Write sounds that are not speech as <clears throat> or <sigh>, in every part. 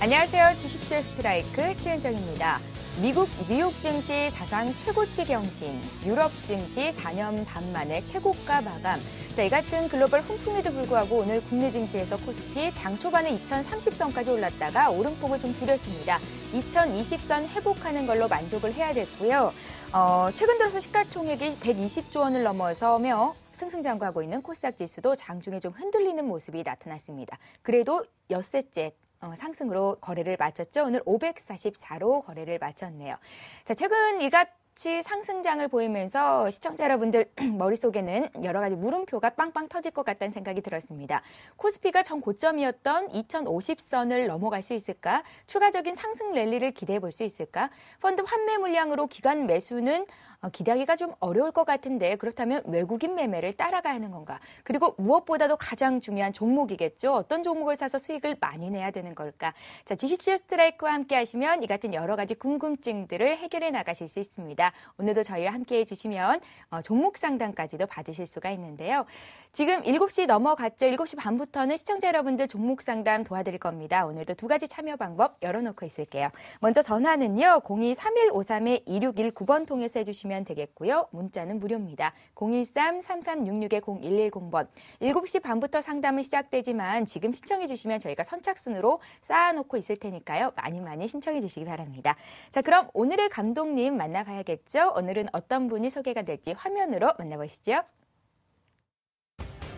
안녕하세요. 주식쇼 스트라이크 최현정입니다. 미국 뉴욕 증시 사상 최고치 경신, 유럽 증시 4년 반 만에 최고가 마감. 자, 이 같은 글로벌 훈풍에도 불구하고 오늘 국내 증시에서 코스피 장 초반에 2030선까지 올랐다가 오름폭을 좀 줄였습니다. 2020선 회복하는 걸로 만족을 해야 됐고요. 어, 최근 들어서 시가총액이 120조 원을 넘어서며 승승장구하고 있는 코스닥 지수도 장중에 좀 흔들리는 모습이 나타났습니다. 그래도 엿새째 어, 상승으로 거래를 마쳤죠. 오늘 544로 거래를 마쳤네요. 자, 최근 이가 같이 상승장을 보이면서 시청자 여러분들 <clears throat> 머릿속에는 여러 가지 물음표가 빵빵 터질 것 같다는 생각이 들었습니다. 코스피가 전 고점이었던 2050선을 넘어갈 수 있을까? 추가적인 상승 랠리를 기대해 볼 수 있을까? 펀드 환매 물량으로 기간 매수는 어, 기대하기가 좀 어려울 것 같은데 그렇다면 외국인 매매를 따라가야 하는 건가? 그리고 무엇보다도 가장 중요한 종목이겠죠. 어떤 종목을 사서 수익을 많이 내야 되는 걸까? 자, 지식실 스트라이크와 함께 하시면 이 같은 여러 가지 궁금증들을 해결해 나가실 수 있습니다. 오늘도 저희와 함께 해 주시면 어, 종목 상담까지도 받으실 수가 있는데요. 지금 7시 넘어갔죠. 7시 반부터는 시청자 여러분들 종목 상담 도와드릴 겁니다. 오늘도 두 가지 참여 방법 열어놓고 있을게요. 먼저 전화는요. 0231532-2619번 통해서 해주시면 주시면 되겠고요. 문자는 무료입니다. 013-3366-0110번. 7시 반부터 상담은 시작되지만 지금 신청해 주시면 저희가 선착순으로 쌓아놓고 있을 테니까요. 많이 많이 신청해 주시기 바랍니다. 자, 그럼 오늘의 감독님 만나봐야겠죠? 오늘은 어떤 분이 소개가 될지 화면으로 만나보시죠.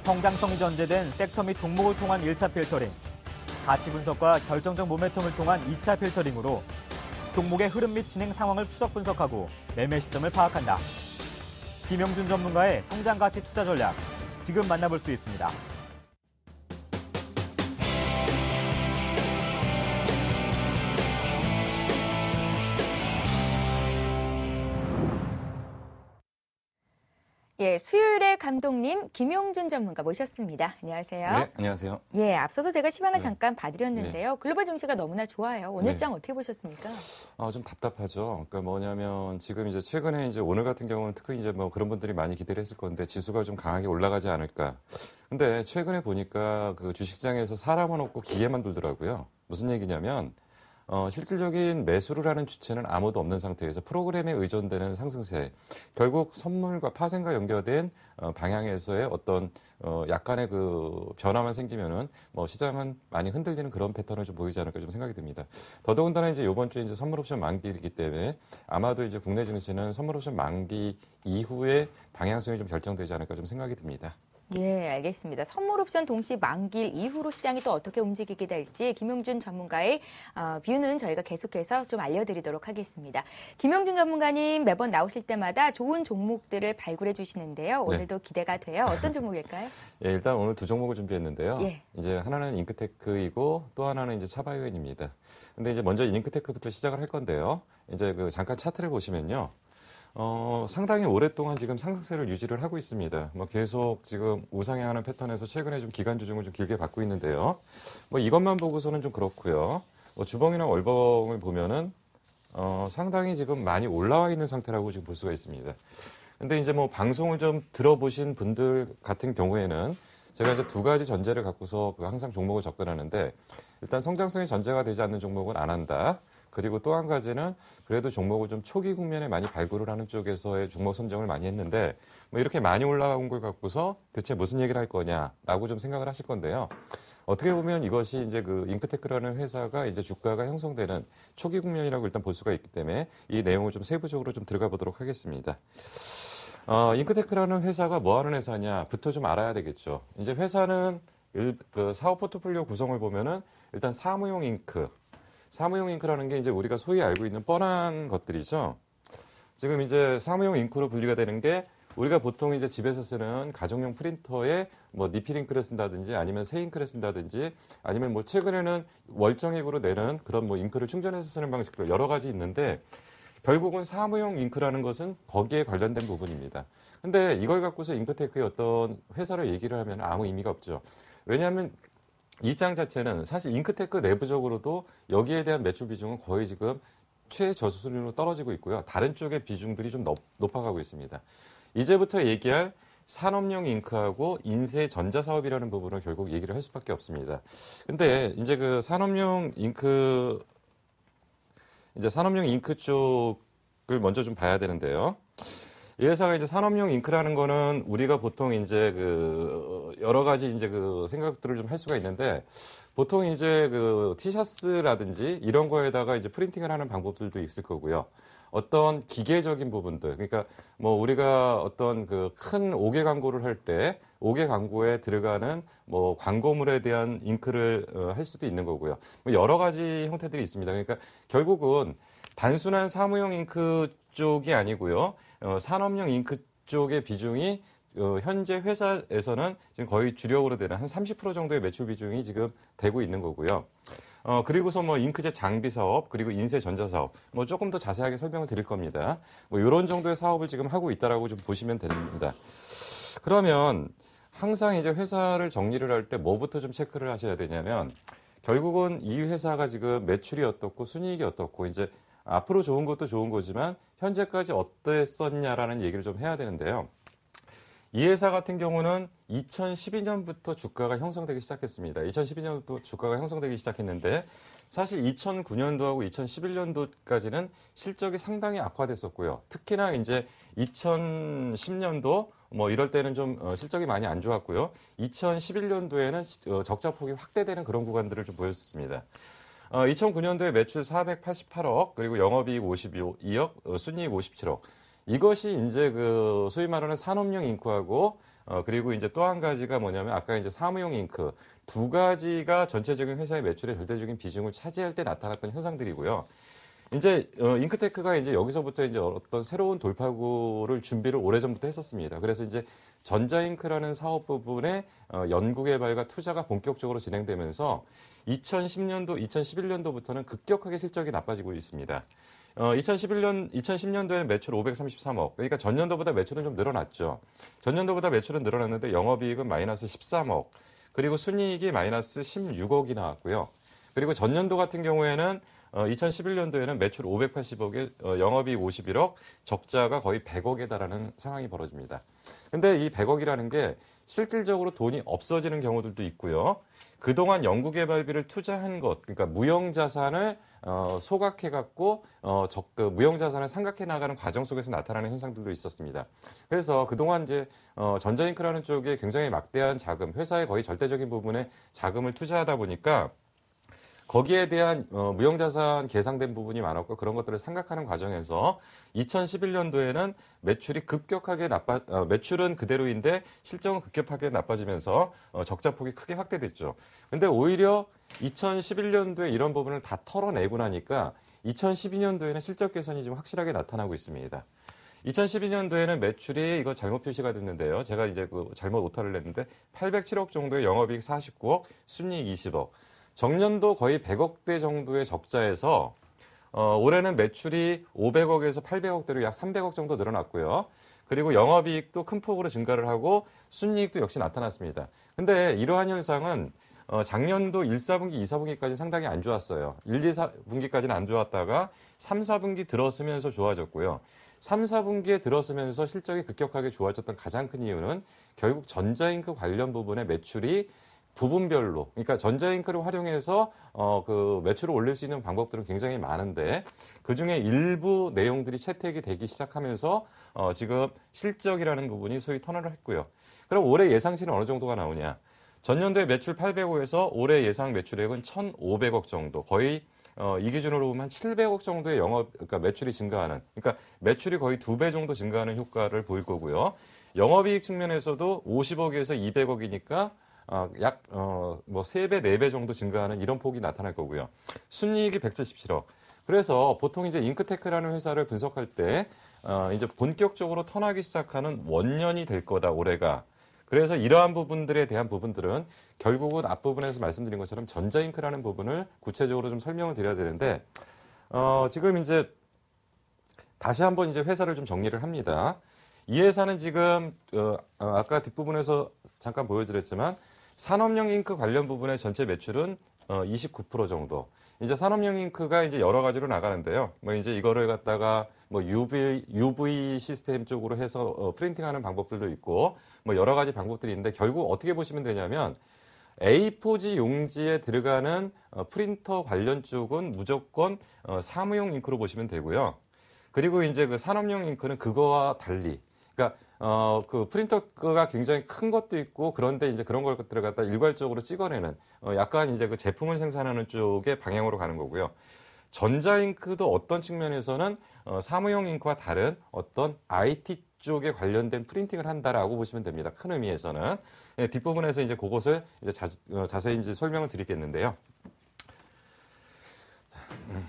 성장성이 전제된 섹터 및 종목을 통한 1차 필터링, 가치 분석과 결정적 모멘텀을 통한 2차 필터링으로 종목의 흐름 및 진행 상황을 추적 분석하고 매매 시점을 파악한다. 김영준 전문가의 성장 가치 투자 전략 지금 만나볼 수 있습니다. 예, 수요일에 감독님 김용준 전문가 모셨습니다. 안녕하세요. 네, 안녕하세요. 예, 앞서서 제가 시방을 네. 잠깐 봐드렸는데요. 네. 글로벌 증시가 너무나 좋아요. 오늘 네. 장 어떻게 보셨습니까? 아, 좀 답답하죠. 그러니까 뭐냐면 지금 이제 최근에 이제 오늘 같은 경우는 특히 이제 뭐 그런 분들이 많이 기대를 했을 건데 지수가 좀 강하게 올라가지 않을까. 근데 최근에 보니까 그 주식장에서 사람은 없고 기계만 돌더라고요. 무슨 얘기냐면 어, 실질적인 매수를 하는 주체는 아무도 없는 상태에서 프로그램에 의존되는 상승세, 결국 선물과 파생과 연결된 어, 방향에서의 어떤 어, 약간의 그 변화만 생기면은 뭐 시장은 많이 흔들리는 그런 패턴을 좀 보이지 않을까 좀 생각이 듭니다. 더더군다나 이제 이번 주에 이제 선물 옵션 만기이기 때문에 아마도 이제 국내 증시는 선물 옵션 만기 이후에 방향성이 좀 결정되지 않을까 좀 생각이 듭니다. 예, 알겠습니다. 선물 옵션 동시 만길 이후로 시장이 또 어떻게 움직이게 될지 김용준 전문가의 어, 뷰는 저희가 계속해서 좀 알려드리도록 하겠습니다. 김용준 전문가님 매번 나오실 때마다 좋은 종목들을 발굴해 주시는데요. 네. 오늘도 네. 기대가 돼요. 어떤 종목일까요? <laughs> 예, 일단 오늘 두 종목을 준비했는데요. 예. 이제 하나는 잉크테크이고 또 하나는 이제 차바이오엔입니다. 근데 이제 먼저 잉크테크부터 시작을 할 건데요. 이제 그 잠깐 차트를 보시면요. 어, 상당히 오랫동안 지금 상승세를 유지를 하고 있습니다. 뭐 계속 지금 우상향하는 패턴에서 최근에 좀 기간 조정을 좀 길게 받고 있는데요. 뭐 이것만 보고서는 좀 그렇고요. 뭐 주봉이나 월봉을 보면은 어, 상당히 지금 많이 올라와 있는 상태라고 지금 볼 수가 있습니다. 근데 이제 뭐 방송을 좀 들어보신 분들 같은 경우에는 제가 이제 두 가지 전제를 갖고서 그 항상 종목을 접근하는데 일단 성장성이 전제가 되지 않는 종목은 안 한다. 그리고 또 한 가지는 그래도 종목을 좀 초기 국면에 많이 발굴을 하는 쪽에서의 종목 선정을 많이 했는데 뭐 이렇게 많이 올라온 걸 갖고서 대체 무슨 얘기를 할 거냐라고 좀 생각을 하실 건데요. 어떻게 보면 이것이 이제 그 잉크테크라는 회사가 이제 주가가 형성되는 초기 국면이라고 일단 볼 수가 있기 때문에 이 내용을 좀 세부적으로 좀 들어가 보도록 하겠습니다. 어, 잉크테크라는 회사가 뭐 하는 회사냐부터 좀 알아야 되겠죠. 이제 회사는 일, 그 사업 포트폴리오 구성을 보면은 일단 사무용 잉크, 사무용 잉크라는 게 이제 우리가 소위 알고 있는 뻔한 것들이죠. 지금 이제 사무용 잉크로 분리가 되는 게 우리가 보통 이제 집에서 쓰는 가정용 프린터에 뭐 니필잉크를 쓴다든지 아니면 새잉크를 쓴다든지 아니면 뭐 최근에는 월정액으로 내는 그런 뭐 잉크를 충전해서 쓰는 방식도 여러 가지 있는데 결국은 사무용 잉크라는 것은 거기에 관련된 부분입니다. 근데 이걸 갖고서 잉크테크의 어떤 회사를 얘기를 하면 아무 의미가 없죠. 왜냐하면 이장 자체는 사실 잉크테크 내부적으로도 여기에 대한 매출 비중은 거의 지금 최저 수준으로 떨어지고 있고요. 다른 쪽의 비중들이 좀 높, 높아가고 있습니다. 이제부터 얘기할 산업용 잉크하고 인쇄 전자 사업이라는 부분을 결국 얘기를 할 수밖에 없습니다. 근데 이제 그 산업용 잉크 이제 산업용 잉크 쪽을 먼저 좀 봐야 되는데요. 이 회사가 이제 산업용 잉크라는 거는 우리가 보통 이제 그 여러 가지 이제 그 생각들을 좀 할 수가 있는데 보통 이제 그 티셔츠라든지 이런 거에다가 이제 프린팅을 하는 방법들도 있을 거고요. 어떤 기계적인 부분들. 그러니까 뭐 우리가 어떤 그큰 오개 광고를 할 때 오개 광고에 들어가는 뭐 광고물에 대한 잉크를 어, 할 수도 있는 거고요. 뭐 여러 가지 형태들이 있습니다. 그러니까 결국은 단순한 사무용 잉크 쪽이 아니고요. 어, 산업용 잉크 쪽의 비중이 어, 현재 회사에서는 지금 거의 주력으로 되는 한 30% 정도의 매출 비중이 지금 되고 있는 거고요. 어, 그리고서 뭐 잉크젯 장비 사업, 그리고 인쇄 전자 사업, 뭐 조금 더 자세하게 설명을 드릴 겁니다. 뭐 이런 정도의 사업을 지금 하고 있다라고 좀 보시면 됩니다. 그러면 항상 이제 회사를 정리를 할 때 뭐부터 좀 체크를 하셔야 되냐면 결국은 이 회사가 지금 매출이 어떻고 순이익이 어떻고 이제 앞으로 좋은 것도 좋은 거지만 현재까지 어땠었냐라는 얘기를 좀 해야 되는데요. 이 회사 같은 경우는 2012년부터 주가가 형성되기 시작했습니다. 2012년부터 주가가 형성되기 시작했는데 사실 2009년도하고 2011년도까지는 실적이 상당히 악화됐었고요. 특히나 이제 2010년도 뭐 이럴 때는 좀 어, 실적이 많이 안 좋았고요. 2011년도에는 어, 적자폭이 확대되는 그런 구간들을 좀 보였습니다. 어, 2009년도에 매출 488억 그리고 영업이익 52억 어, 순이익 57억 이것이 이제 그 소위 말하는 산업용 잉크하고 어 그리고 이제 또 한 가지가 뭐냐면 아까 이제 사무용 잉크 두 가지가 전체적인 회사의 매출의 절대적인 비중을 차지할 때 나타났던 현상들이고요. 이제 어 잉크테크가 이제 여기서부터 이제 어떤 새로운 돌파구를 준비를 오래전부터 했었습니다. 그래서 이제 전자잉크라는 사업 부분에 어 연구 개발과 투자가 본격적으로 진행되면서 2010년도, 2011년도부터는 급격하게 실적이 나빠지고 있습니다. 어, 2011년, 2010년도에 는 매출 533억. 그러니까 전년도보다 매출은 좀 늘어났죠. 전년도보다 매출은 늘어났는데 영업이익은 마이너스 13억. 그리고 순이익이 마이너스 16억이 나왔고요. 그리고 전년도 같은 경우에는 어, 2011년도에는 매출 580억에 어, 영업이익 51억, 적자가 거의 100억에 달하는 상황이 벌어집니다. 근데 이 100억이라는 게 실질적으로 돈이 없어지는 경우들도 있고요. 그동안 연구개발비를 투자한 것, 그러니까 무형자산을 어, 소각해갖고 어, 적, 그 무형자산을 상각해 나가는 과정 속에서 나타나는 현상들도 있었습니다. 그래서 그동안 이제 어, 전자잉크라는 쪽에 굉장히 막대한 자금, 회사의 거의 절대적인 부분에 자금을 투자하다 보니까 거기에 대한 어, 무형자산 계상된 부분이 많았고 그런 것들을 생각하는 과정에서 2011년도에는 매출이 급격하게 나빠 어, 매출은 그대로인데 실적은 급격하게 나빠지면서 어, 적자폭이 크게 확대됐죠. 근데 오히려 2011년도에 이런 부분을 다 털어내고 나니까 2012년도에는 실적 개선이 좀 확실하게 나타나고 있습니다. 2012년도에는 매출이 이거 잘못 표시가 됐는데요. 제가 이제 그 잘못 오타를 냈는데 807억 정도의 영업이익 49억, 순이익 20억. 정년도 거의 100억대 정도의 적자에서 어, 올해는 매출이 500억에서 800억대로 약 300억 정도 늘어났고요. 그리고 영업이익도 큰 폭으로 증가를 하고 순이익도 역시 나타났습니다. 근데 이러한 현상은 어, 작년도 1, 4분기, 2, 4분기까지 상당히 안 좋았어요. 1, 2, 4분기까지는 안 좋았다가 3, 4분기 들었으면서 좋아졌고요. 3, 4분기에 들었으면서 실적이 급격하게 좋아졌던 가장 큰 이유는 결국 전자잉크 관련 부분의 매출이 부분별로 그러니까 전자잉크를 활용해서 어, 그 매출을 올릴 수 있는 방법들은 굉장히 많은데 그 중에 일부 내용들이 채택이 되기 시작하면서 어, 지금 실적이라는 부분이 소위 터널을 했고요. 그럼 올해 예상치는 어느 정도가 나오냐? 전년도에 매출 8 0 0억에서 올해 예상 매출액은 1,500억 정도, 거의 어, 이 기준으로 보면 700억 정도의 영업 그러니까 매출이 증가하는, 그러니까 매출이 거의 두 배 정도 증가하는 효과를 보일 거고요. 영업이익 측면에서도 50억에서 200억이니까 어, 약뭐세배4배 어, 정도 증가하는 이런 폭이 나타날 거고요. 순이익이 177억. 그래서 보통 이제 잉크테크라는 회사를 분석할 때 어, 이제 본격적으로 턴하기 시작하는 원년이 될 거다 올해가 그래서 이러한 부분들에 대한 부분들은 결국은 앞부분에서 말씀드린 것처럼 전자잉크라는 부분을 구체적으로 좀 설명을 드려야 되는데 어, 지금 이제 다시 한번 이제 회사를 좀 정리를 합니다. 이 회사는 지금 어, 아까 뒷부분에서 잠깐 보여드렸지만 산업용 잉크 관련 부분의 전체 매출은 29% 어, 정도. 이제 산업용 잉크가 이제 여러 가지로 나가는데요. 뭐 이제 이거를 갖다가 뭐 UV UV 시스템 쪽으로 해서 어, 프린팅하는 방법들도 있고 뭐 여러 가지 방법들이 있는데 결국 어떻게 보시면 되냐면 A4지 용지에 들어가는 어, 프린터 관련 쪽은 무조건 어, 사무용 잉크로 보시면 되고요. 그리고 이제 그 산업용 잉크는 그거와 달리 그러니까 어, 그 프린터가 굉장히 큰 것도 있고 그런데 이제 그런 것들을 갖다 일괄적으로 찍어내는 어, 약간 이제 그 제품을 생산하는 쪽의 방향으로 가는 거고요. 전자잉크도 어떤 측면에서는 어, 사무용 잉크와 다른 어떤 IT 쪽에 관련된 프린팅을 한다라고 보시면 됩니다. 큰 의미에서는 예, 뒷부분에서 이제 그것을 이제 자, 어, 자세히 이제 설명을 드리겠는데요. 자, 음.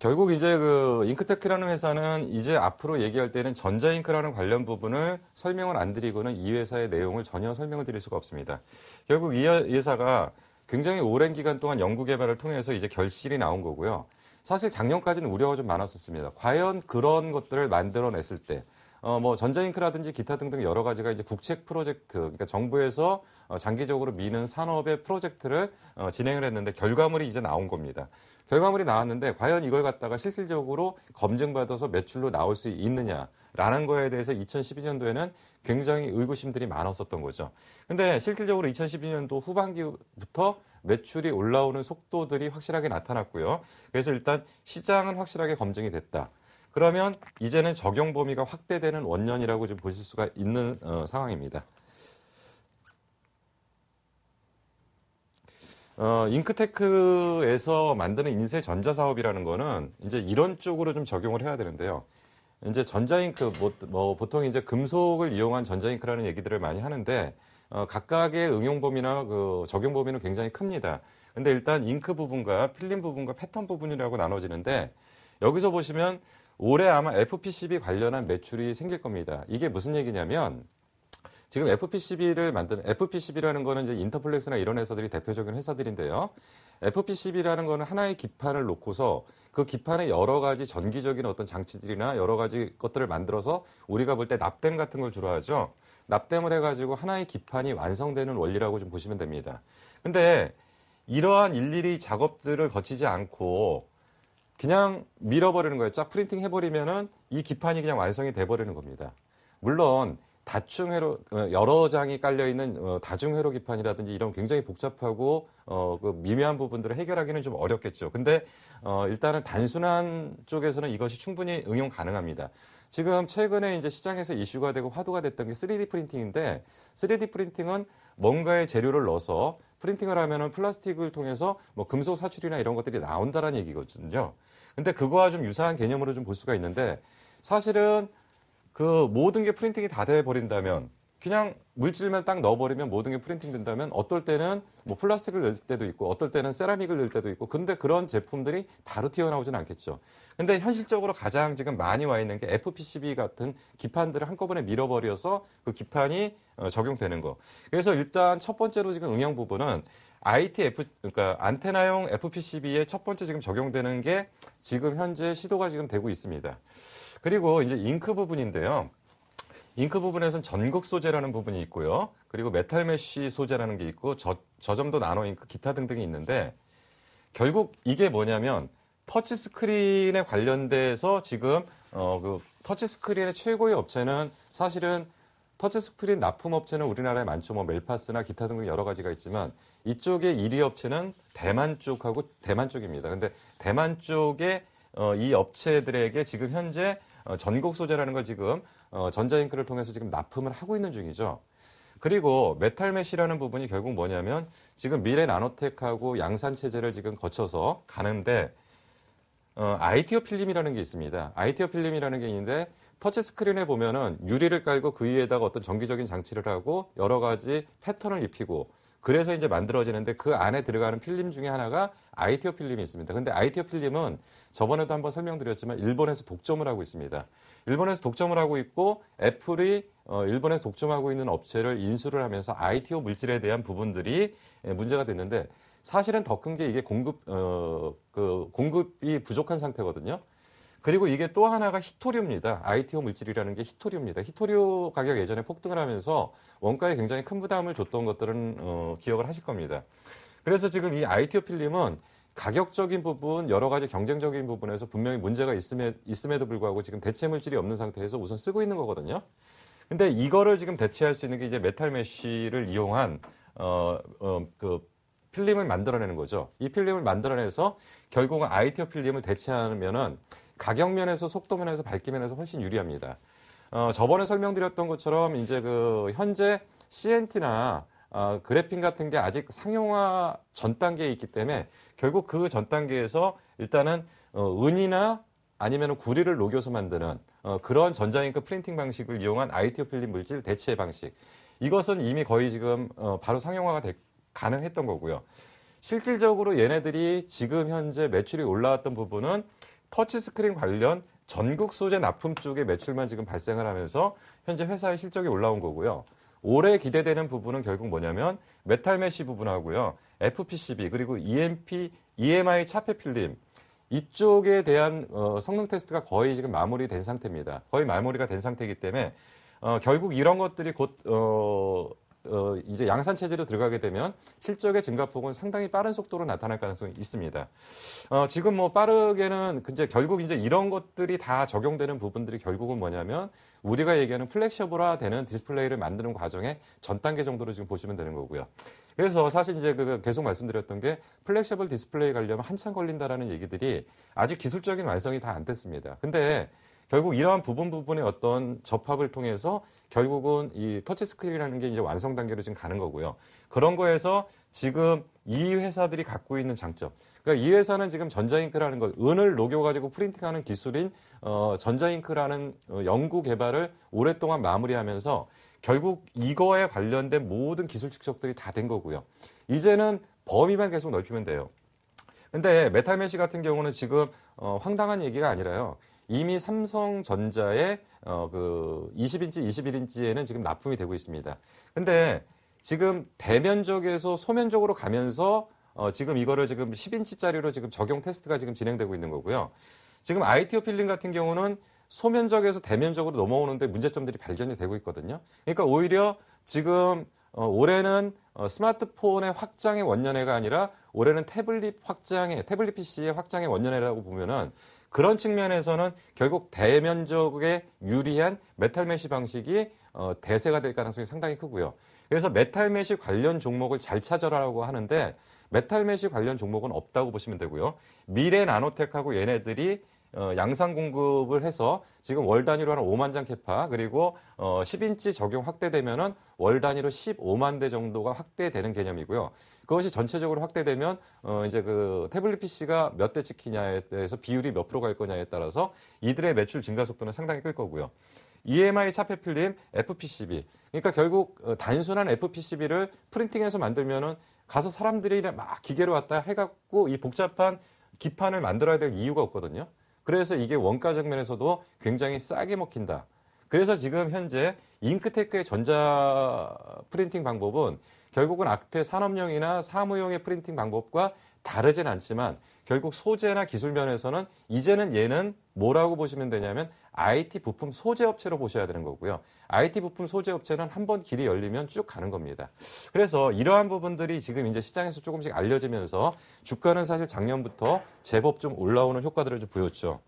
결국 이제 그 잉크테크라는 회사는 이제 앞으로 얘기할 때는 전자잉크라는 관련 부분을 설명을 안 드리고는 이 회사의 내용을 전혀 설명을 드릴 수가 없습니다. 결국 이 회사가 굉장히 오랜 기간 동안 연구 개발을 통해서 이제 결실이 나온 거고요. 사실 작년까지는 우려가 좀 많았었습니다. 과연 그런 것들을 만들어냈을 때 어, 뭐 전자잉크라든지 기타 등등 여러 가지가 이제 국책 프로젝트, 그러니까 정부에서 어, 장기적으로 미는 산업의 프로젝트를 어, 진행을 했는데 결과물이 이제 나온 겁니다. 결과물이 나왔는데 과연 이걸 갖다가 실질적으로 검증받아서 매출로 나올 수 있느냐. 라는 거에 대해서 2012년도에는 굉장히 의구심들이 많았었던 거죠. 근데 실질적으로 2012년도 후반기부터 매출이 올라오는 속도들이 확실하게 나타났고요. 그래서 일단 시장은 확실하게 검증이 됐다. 그러면 이제는 적용 범위가 확대되는 원년이라고 지금 보실 수가 있는 어, 상황입니다. 어, 잉크테크에서 만드는 인쇄 전자 사업이라는 거는 이제 이런 쪽으로 좀 적용을 해야 되는데요. 이제 전자잉크 뭐, 뭐 보통 이제 금속을 이용한 전자잉크라는 얘기들을 많이 하는데 어, 각각의 응용 범위나 그 적용 범위는 굉장히 큽니다. 근데 일단 잉크 부분과 필름 부분과 패턴 부분이라고 나눠지는데 여기서 보시면 올해 아마 FPCB 관련한 매출이 생길 겁니다. 이게 무슨 얘기냐면 지금 FPCB를 만드는 FPCB라는 거는 이제 인터플렉스나 이런 회사들이 대표적인 회사들인데요. FPCB라는 거는 하나의 기판을 놓고서 그 기판에 여러 가지 전기적인 어떤 장치들이나 여러 가지 것들을 만들어서 우리가 볼 때 납땜 같은 걸 주로 하죠. 납땜을 해가지고 하나의 기판이 완성되는 원리라고 좀 보시면 됩니다. 근데 이러한 일일이 작업들을 거치지 않고 그냥 밀어버리는 거예요. 쫙 프린팅 해버리면은 이 기판이 그냥 완성이 돼버리는 겁니다. 물론 다중 회로 어, 여러 장이 깔려 있는 어, 다중 회로 기판이라든지 이런 굉장히 복잡하고 어그 미묘한 부분들을 해결하기는 좀 어렵겠죠. 근데 어 일단은 단순한 쪽에서는 이것이 충분히 응용 가능합니다. 지금 최근에 이제 시장에서 이슈가 되고 화두가 됐던 게 3D 프린팅인데 3D 프린팅은 뭔가의 재료를 넣어서 프린팅을 하면은 플라스틱을 통해서 뭐 금속 사출이나 이런 것들이 나온다라는 얘기거든요. 근데 그거와 좀 유사한 개념으로 좀 볼 수가 있는데 사실은 그 모든 게 프린팅이 다돼 버린다면 그냥 물질만 딱 넣어버리면 모든 게 프린팅 된다면 어떨 때는 뭐 플라스틱을 넣을 때도 있고 어떨 때는 세라믹을 넣을 때도 있고 근데 그런 제품들이 바로 튀어나오진 않겠죠. 근데 현실적으로 가장 지금 많이 와 있는 게 FPCB 같은 기판들을 한꺼번에 밀어버려서 그 기판이 어, 적용되는 거. 그래서 일단 첫 번째로 지금 응용 부분은 IT F 그러니까 안테나용 FPCB에 첫 번째 지금 적용되는 게 지금 현재 시도가 지금 되고 있습니다. 그리고 이제 잉크 부분인데요. 잉크 부분에서는 전극 소재라는 부분이 있고요. 그리고 메탈 메쉬 소재라는 게 있고 저, 저점도 나노 잉크 기타 등등이 있는데 결국 이게 뭐냐면 터치 스크린에 관련돼서 지금 어그 터치 스크린의 최고의 업체는 사실은 터치 스크린 납품 업체는 우리나라에 많죠. 뭐 멜파스나 기타 등등 여러 가지가 있지만 이쪽의 1위 업체는 대만 쪽하고 대만 쪽입니다. 근데 대만 쪽에 어, 이 업체들에게 지금 현재 어, 전국 소재라는 걸 지금 어, 전자잉크를 통해서 지금 납품을 하고 있는 중이죠. 그리고 메탈메시라는 부분이 결국 뭐냐면 지금 미래 나노텍하고 양산 체제를 지금 거쳐서 가는데 어, 아이티오 필름이라는 게 있습니다. 아이티오 필름이라는 게 있는데 터치 스크린에 보면은 유리를 깔고 그 위에다가 어떤 정기적인 장치를 하고 여러 가지 패턴을 입히고 그래서 이제 만들어지는데 그 안에 들어가는 필름 중에 하나가 아이티오 필름이 있습니다. 근데 아이티오 필름은 저번에도 한번 설명드렸지만 일본에서 독점을 하고 있습니다. 일본에서 독점을 하고 있고 애플이 어, 일본에서 독점하고 있는 업체를 인수를 하면서 ITO 물질에 대한 부분들이 예, 문제가 됐는데 사실은 더 큰 게 이게 공급 어, 그 공급이 부족한 상태거든요. 그리고 이게 또 하나가 히토리입니다 ITO 물질이라는 게히토리입니다히토리오 가격 예전에 폭등을 하면서 원가에 굉장히 큰 부담을 줬던 것들은 어, 기억을 하실 겁니다. 그래서 지금 이 ITO 필름은 가격적인 부분, 여러 가지 경쟁적인 부분에서 분명히 문제가 있음에, 있음에도 불구하고 지금 대체 물질이 없는 상태에서 우선 쓰고 있는 거거든요. 근데 이거를 지금 대체할 수 있는 게 이제 메탈 메쉬를 이용한 어, 어, 그 필름을 만들어내는 거죠. 이 필름을 만들어내서 결국은 아이티어 필름을 대체하면은 가격 면에서 속도 면에서 밝기 면에서 훨씬 유리합니다. 어, 저번에 설명드렸던 것처럼 이제 그 현재 CNT나 어, 아, 그래핀 같은 게 아직 상용화 전 단계에 있기 때문에 결국 그 전 단계에서 일단은 어, 은이나 아니면 구리를 녹여서 만드는 어, 그런 전자잉크 프린팅 방식을 이용한 ITO 필름 물질 대체 방식. 이것은 이미 거의 지금 어, 바로 상용화가 되, 가능했던 거고요. 실질적으로 얘네들이 지금 현재 매출이 올라왔던 부분은 터치스크린 관련 전국 소재 납품 쪽의 매출만 지금 발생을 하면서 현재 회사의 실적이 올라온 거고요. 올해 기대되는 부분은 결국 뭐냐면 메탈 메쉬 부분하고요. FPCB 그리고 EMP, EMI 차폐 필름 이쪽에 대한 어, 성능 테스트가 거의 지금 마무리된 상태입니다. 거의 마무리가 된 상태이기 때문에 어, 결국 이런 것들이 곧 어, 어, 이제 양산 체제로 들어가게 되면 실적의 증가폭은 상당히 빠른 속도로 나타날 가능성이 있습니다. 어, 지금 뭐 빠르게는 이제 결국 이제 이런 것들이 다 적용되는 부분들이 결국은 뭐냐면 우리가 얘기하는 플렉셔블화 되는 디스플레이를 만드는 과정의 전 단계 정도로 지금 보시면 되는 거고요. 그래서 사실 이제 그 계속 말씀드렸던 게 플렉셔블 디스플레이 가려면 한참 걸린다라는 얘기들이 아직 기술적인 완성이 다 안 됐습니다. 근데 결국 이러한 부분 부분의 어떤 접합을 통해서 결국은 이 터치 스크린이라는 게 이제 완성 단계로 지금 가는 거고요. 그런 거에서 지금 이 회사들이 갖고 있는 장점. 그러니까 이 회사는 지금 전자잉크라는 것, 은을 녹여가지고 프린팅하는 기술인 어, 전자잉크라는 어, 연구 개발을 오랫동안 마무리하면서 결국 이거에 관련된 모든 기술 축적들이 다 된 거고요. 이제는 범위만 계속 넓히면 돼요. 근데 메탈 메시 같은 경우는 지금 어, 황당한 얘기가 아니라요. 이미 삼성전자의 어, 그 20인치, 21인치에는 지금 납품이 되고 있습니다. 근데 지금 대면적에서 소면적으로 가면서 어, 지금 이거를 지금 10인치짜리로 지금 적용 테스트가 지금 진행되고 있는 거고요. 지금 ITO 필링 같은 경우는 소면적에서 대면적으로 넘어오는데 문제점들이 발견이 되고 있거든요. 그러니까 오히려 지금 어, 올해는 어, 스마트폰의 확장의 원년회가 아니라 올해는 태블릿 확장의 태블릿 PC의 확장의 원년회라고 보면은 그런 측면에서는 결국 대면적에 유리한 메탈 메시 방식이 어, 대세가 될 가능성이 상당히 크고요. 그래서 메탈 메시 관련 종목을 잘 찾아라고 하는데 메탈 메시 관련 종목은 없다고 보시면 되고요. 미래 나노텍하고 얘네들이 어, 양산 공급을 해서 지금 월 단위로 한 5만 장 캐파 그리고 어, 10인치 적용 확대되면은 월 단위로 15만 대 정도가 확대되는 개념이고요. 그것이 전체적으로 확대되면 어, 이제 그 태블릿 PC가 몇 대 찍히냐에 대해서 비율이 몇 프로 갈 거냐에 따라서 이들의 매출 증가 속도는 상당히 끌 거고요. EMI 사페필름 FPCB. 그러니까 결국 어, 단순한 FPCB를 프린팅해서 만들면은 가서 사람들이 막 기계로 왔다 해갖고 이 복잡한 기판을 만들어야 될 이유가 없거든요. 그래서 이게 원가 정면에서도 굉장히 싸게 먹힌다. 그래서 지금 현재 잉크테크의 전자 프린팅 방법은 결국은 앞에 산업용이나 사무용의 프린팅 방법과 다르진 않지만 결국 소재나 기술 면에서는 이제는 얘는 뭐라고 보시면 되냐면 IT 부품 소재 업체로 보셔야 되는 거고요. IT 부품 소재 업체는 한 번 길이 열리면 쭉 가는 겁니다. 그래서 이러한 부분들이 지금 이제 시장에서 조금씩 알려지면서 주가는 사실 작년부터 제법 좀 올라오는 효과들을 좀 보였죠.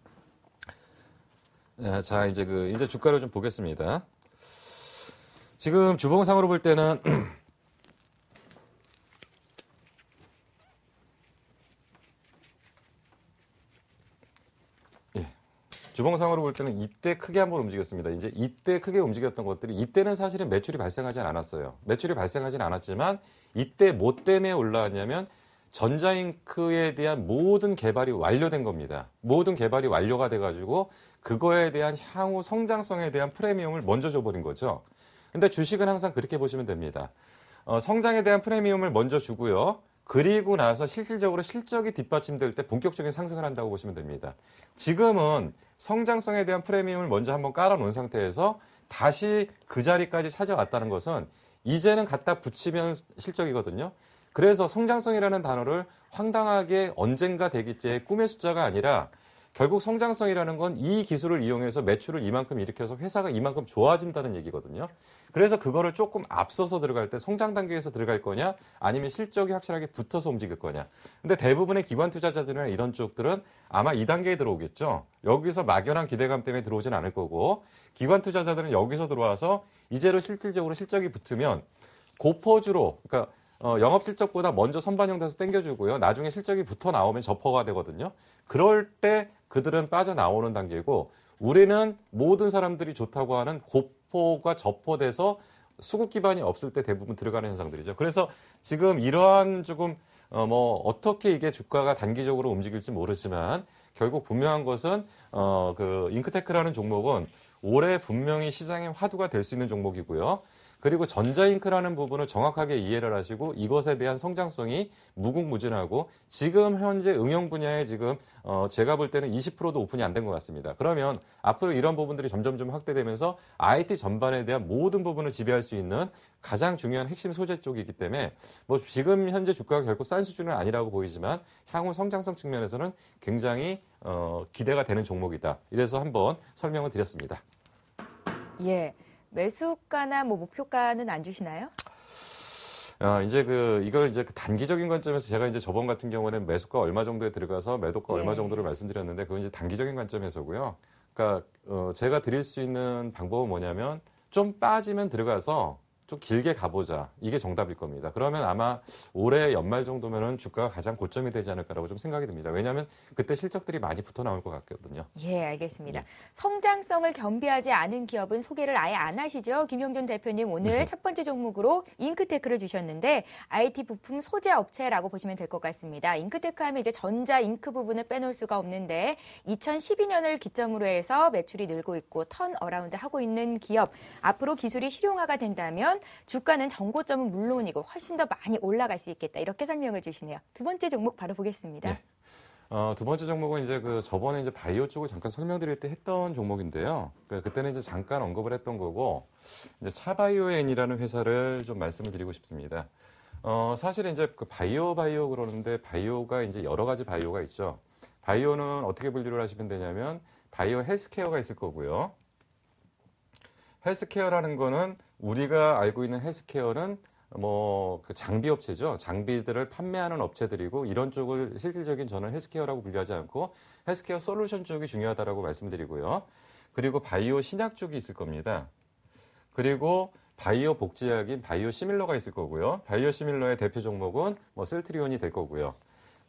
네, 자, 이제 그 이제 주가를 좀 보겠습니다. 지금 주봉상으로 볼 때는 <clears throat> 주봉상으로 볼 때는 이때 크게 한번 움직였습니다. 이제 이때 크게 움직였던 것들이 이때는 사실은 매출이 발생하진 않았어요. 매출이 발생하진 않았지만 이때 뭐 때문에 올라왔냐면 전자잉크에 대한 모든 개발이 완료된 겁니다. 모든 개발이 완료가 돼가지고 그거에 대한 향후 성장성에 대한 프리미엄을 먼저 줘버린 거죠. 근데 주식은 항상 그렇게 보시면 됩니다. 어, 성장에 대한 프리미엄을 먼저 주고요. 그리고 나서 실질적으로 실적이 뒷받침될 때 본격적인 상승을 한다고 보시면 됩니다. 지금은 성장성에 대한 프리미엄을 먼저 한번 깔아놓은 상태에서 다시 그 자리까지 찾아왔다는 것은 이제는 갖다 붙이면 실적이거든요. 그래서 성장성이라는 단어를 황당하게 언젠가 되기째 꿈의 숫자가 아니라 결국 성장성이라는 건 이 기술을 이용해서 매출을 이만큼 일으켜서 회사가 이만큼 좋아진다는 얘기거든요. 그래서 그거를 조금 앞서서 들어갈 때 성장 단계에서 들어갈 거냐 아니면 실적이 확실하게 붙어서 움직일 거냐. 근데 대부분의 기관 투자자들이나 이런 쪽들은 아마 이 단계에 들어오겠죠. 여기서 막연한 기대감 때문에 들어오진 않을 거고 기관 투자자들은 여기서 들어와서 이제로 실질적으로 실적이 붙으면 고퍼주로 그러니까 어, 영업 실적보다 먼저 선반영 돼서 땡겨주고요. 나중에 실적이 붙어 나오면 접어가 되거든요. 그럴 때 그들은 빠져나오는 단계고 우리는 모든 사람들이 좋다고 하는 고포가 접어돼서 수급 기반이 없을 때 대부분 들어가는 현상들이죠. 그래서 지금 이러한 조금 어, 뭐 어떻게 이게 주가가 단기적으로 움직일지 모르지만 결국 분명한 것은 어, 그 잉크테크라는 종목은 올해 분명히 시장의 화두가 될 수 있는 종목이고요. 그리고 전자잉크라는 부분을 정확하게 이해를 하시고 이것에 대한 성장성이 무궁무진하고 지금 현재 응용 분야에 지금 어 제가 볼 때는 20%도 오픈이 안 된 것 같습니다. 그러면 앞으로 이런 부분들이 점점 좀 확대되면서 IT 전반에 대한 모든 부분을 지배할 수 있는 가장 중요한 핵심 소재 쪽이기 때문에 뭐 지금 현재 주가가 결코 싼 수준은 아니라고 보이지만 향후 성장성 측면에서는 굉장히 어 기대가 되는 종목이다. 이래서 한번 설명을 드렸습니다. 예. 매수가나 뭐 목표가는 안 주시나요? 아, 이제 그 이걸 이제 그 단기적인 관점에서 제가 이제 저번 같은 경우에는 매수가 얼마 정도에 들어가서 매도가 예. 얼마 정도를 말씀드렸는데 그건 이제 단기적인 관점에서고요. 그러니까 어, 제가 드릴 수 있는 방법은 뭐냐면 좀 빠지면 들어가서 좀 길게 가보자. 이게 정답일 겁니다. 그러면 아마 올해 연말 정도면은 주가가 가장 고점이 되지 않을까라고 좀 생각이 듭니다. 왜냐하면 그때 실적들이 많이 붙어 나올 것 같거든요. 예, 알겠습니다. 예. 성장성을 겸비하지 않은 기업은 소개를 아예 안 하시죠? 김용준 대표님 오늘 네. 첫 번째 종목으로 잉크테크를 주셨는데 IT 부품 소재 업체라고 보시면 될 것 같습니다. 잉크테크 하면 이제 전자 잉크 부분을 빼놓을 수가 없는데 2012년을 기점으로 해서 매출이 늘고 있고 턴 어라운드 하고 있는 기업 앞으로 기술이 실용화가 된다면 주가는 정고점은 물론이고 훨씬 더 많이 올라갈 수 있겠다. 이렇게 설명을 주시네요. 두 번째 종목 바로 보겠습니다. 네. 어, 두 번째 종목은 이제 그 저번에 이제 바이오 쪽을 잠깐 설명드릴 때 했던 종목인데요. 그, 그때는 이제 잠깐 언급을 했던 거고, 이제 차바이오엔이라는 회사를 좀 말씀을 드리고 싶습니다. 어, 사실 이제 그 바이오 바이오 그러는데 바이오가 이제 여러 가지 바이오가 있죠. 바이오는 어떻게 분류를 하시면 되냐면 바이오 헬스케어가 있을 거고요. 헬스케어라는 거는 우리가 알고 있는 헬스케어는 뭐그 장비 업체죠. 장비들을 판매하는 업체들이고 이런 쪽을 실질적인 저는 헬스케어라고 분류하지 않고 헬스케어 솔루션 쪽이 중요하다라고 말씀드리고요. 그리고 바이오 신약 쪽이 있을 겁니다. 그리고 바이오 복제약인 바이오 시밀러가 있을 거고요. 바이오 시밀러의 대표 종목은 뭐 셀트리온이 될 거고요.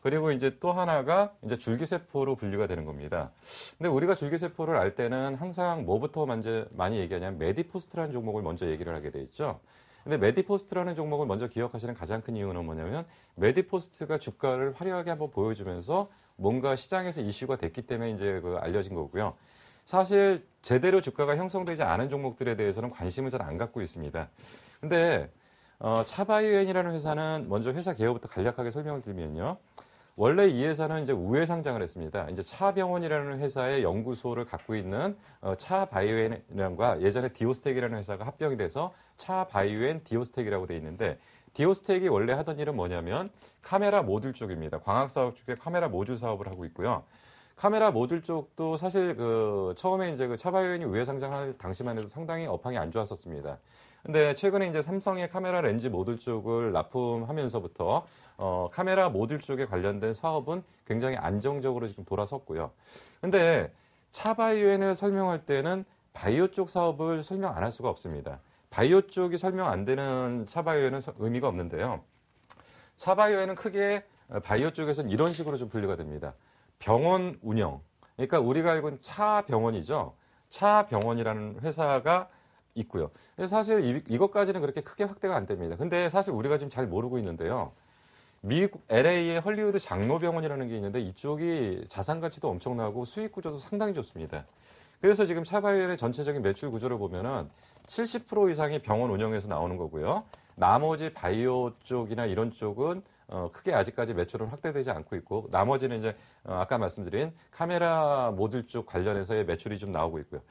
그리고 이제 또 하나가 이제 줄기세포로 분류가 되는 겁니다. 근데 우리가 줄기세포를 알 때는 항상 뭐부터 먼저 많이 얘기하냐면 메디포스트라는 종목을 먼저 얘기를 하게 돼 있죠. 근데 메디포스트라는 종목을 먼저 기억하시는 가장 큰 이유는 뭐냐면 메디포스트가 주가를 화려하게 한번 보여주면서 뭔가 시장에서 이슈가 됐기 때문에 이제 그 알려진 거고요. 사실 제대로 주가가 형성되지 않은 종목들에 대해서는 관심을 잘 안 갖고 있습니다. 근데 어, 차바이오엔이라는 회사는 먼저 회사 개요부터 간략하게 설명을 드리면요. 원래 이 회사는 이제 우회 상장을 했습니다. 이제 차병원이라는 회사의 연구소를 갖고 있는 어, 차바이오엔과 예전에 디오스텍이라는 회사가 합병이 돼서 차바이오엔 디오스텍이라고 돼 있는데 디오스텍이 원래 하던 일은 뭐냐면 카메라 모듈 쪽입니다. 광학 사업 쪽에 카메라 모듈 사업을 하고 있고요. 카메라 모듈 쪽도 사실 그 처음에 이제 그 차바이오엔이 우회 상장할 당시만 해도 상당히 업황이 안 좋았었습니다. 근데 최근에 이제 삼성의 카메라 렌즈 모듈 쪽을 납품하면서부터 어, 카메라 모듈 쪽에 관련된 사업은 굉장히 안정적으로 지금 돌아섰고요. 근데 차바이오엔을 설명할 때는 바이오 쪽 사업을 설명 안 할 수가 없습니다. 바이오 쪽이 설명 안 되는 차바이오에는 의미가 없는데요. 차바이오에는 크게 어, 바이오 쪽에서는 이런 식으로 좀 분류가 됩니다. 병원 운영. 그러니까 우리가 알고 있는 차병원이죠. 차병원이라는 회사가 있고요. 사실 이, 것까지는 그렇게 크게 확대가 안 됩니다. 근데 사실 우리가 지금 잘 모르고 있는데요. 미국 LA의 헐리우드 장로병원이라는 게 있는데 이쪽이 자산 가치도 엄청나고 수익 구조도 상당히 좋습니다. 그래서 지금 차바이엘의 전체적인 매출 구조를 보면은 70% 이상이 병원 운영에서 나오는 거고요. 나머지 바이오 쪽이나 이런 쪽은 어, 크게 아직까지 매출은 확대되지 않고 있고 나머지는 이제 어, 아까 말씀드린 카메라 모듈 쪽 관련해서의 매출이 좀 나오고 있고요.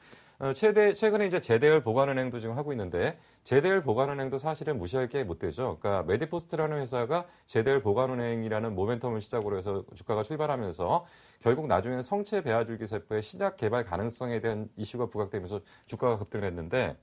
어, 최대, 최근에 이제 제대열 보관은행도 지금 하고 있는데 제대열 보관은행도 사실은 무시할 게 못 되죠. 그러니까 메디포스트라는 회사가 제대열 보관은행이라는 모멘텀을 시작으로 해서 주가가 출발하면서 결국 나중에는 성체 배아줄기 세포의 시작 개발 가능성에 대한 이슈가 부각되면서 주가가 급등을 했는데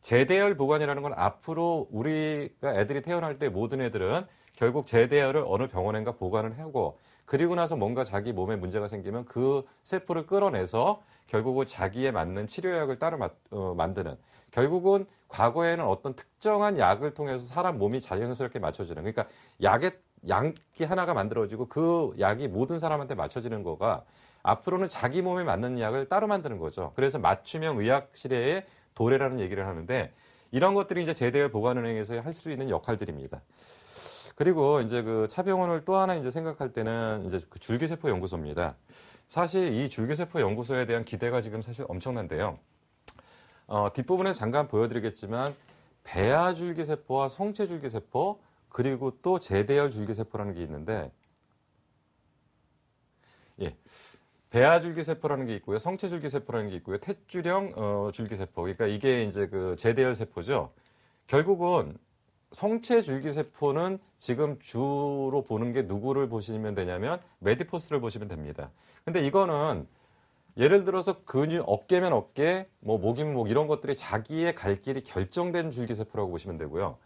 제대열 보관이라는 건 앞으로 우리가 애들이 태어날 때 모든 애들은 결국 제대열을 어느 병원인가 보관을 하고 그리고 나서 뭔가 자기 몸에 문제가 생기면 그 세포를 끌어내서 결국은 자기에 맞는 치료약을 따로 마, 어, 만드는 결국은 과거에는 어떤 특정한 약을 통해서 사람 몸이 자연스럽게 맞춰지는 그러니까 약의 양기 하나가 만들어지고 그 약이 모든 사람한테 맞춰지는 거가 앞으로는 자기 몸에 맞는 약을 따로 만드는 거죠. 그래서 맞춤형 의학 시대의 도래라는 얘기를 하는데 이런 것들이 이제 제대의 보관은행에서 할 수 있는 역할들입니다. 그리고 이제 그 차병원을 또 하나 이제 생각할 때는 이제 그 줄기세포 연구소입니다. 사실 이 줄기세포 연구소에 대한 기대가 지금 사실 엄청난데요. 어, 뒷부분에 잠깐 보여드리겠지만 배아 줄기세포와 성체 줄기세포 그리고 또제대혈 줄기세포라는 게 있는데 예. 배아줄기세포라는 게 있고요, 성체줄기세포라는 게 있고요, 탯줄형 어, 줄기세포. 그러니까 이게 이제 그제대혈 세포죠. 결국은 성체 줄기세포는 지금 주로 보는 게 누구를 보시면 되냐면 메디포스를 보시면 됩니다. 근데 이거는 예를 들어서 근육 어깨면 어깨, 뭐 목이면 목 이런 것들이 자기의 갈 길이 결정된 줄기세포라고 보시면 되고요.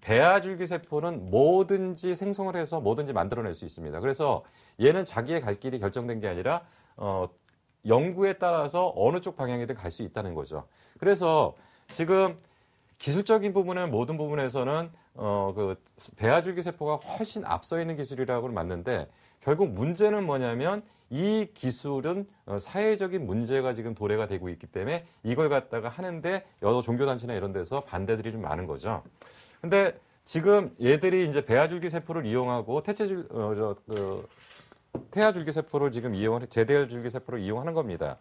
배아 줄기세포는 뭐든지 생성을 해서 뭐든지 만들어낼 수 있습니다. 그래서 얘는 자기의 갈 길이 결정된 게 아니라 어, 연구에 따라서 어느 쪽 방향이든 갈 수 있다는 거죠. 그래서 지금 기술적인 부분은 모든 부분에서는 어, 그 배아줄기 세포가 훨씬 앞서 있는 기술이라고 맞는데 결국 문제는 뭐냐면 이 기술은 어, 사회적인 문제가 지금 도래가 되고 있기 때문에 이걸 갖다가 하는데 여러 종교단체나 이런 데서 반대들이 좀 많은 거죠. 근데 지금 얘들이 이제 배아줄기 세포를 이용하고 태체줄, 어, 저, 그, 태아줄기 세포를 지금 이용하는, 제대아줄기 세포를 이용하는 겁니다.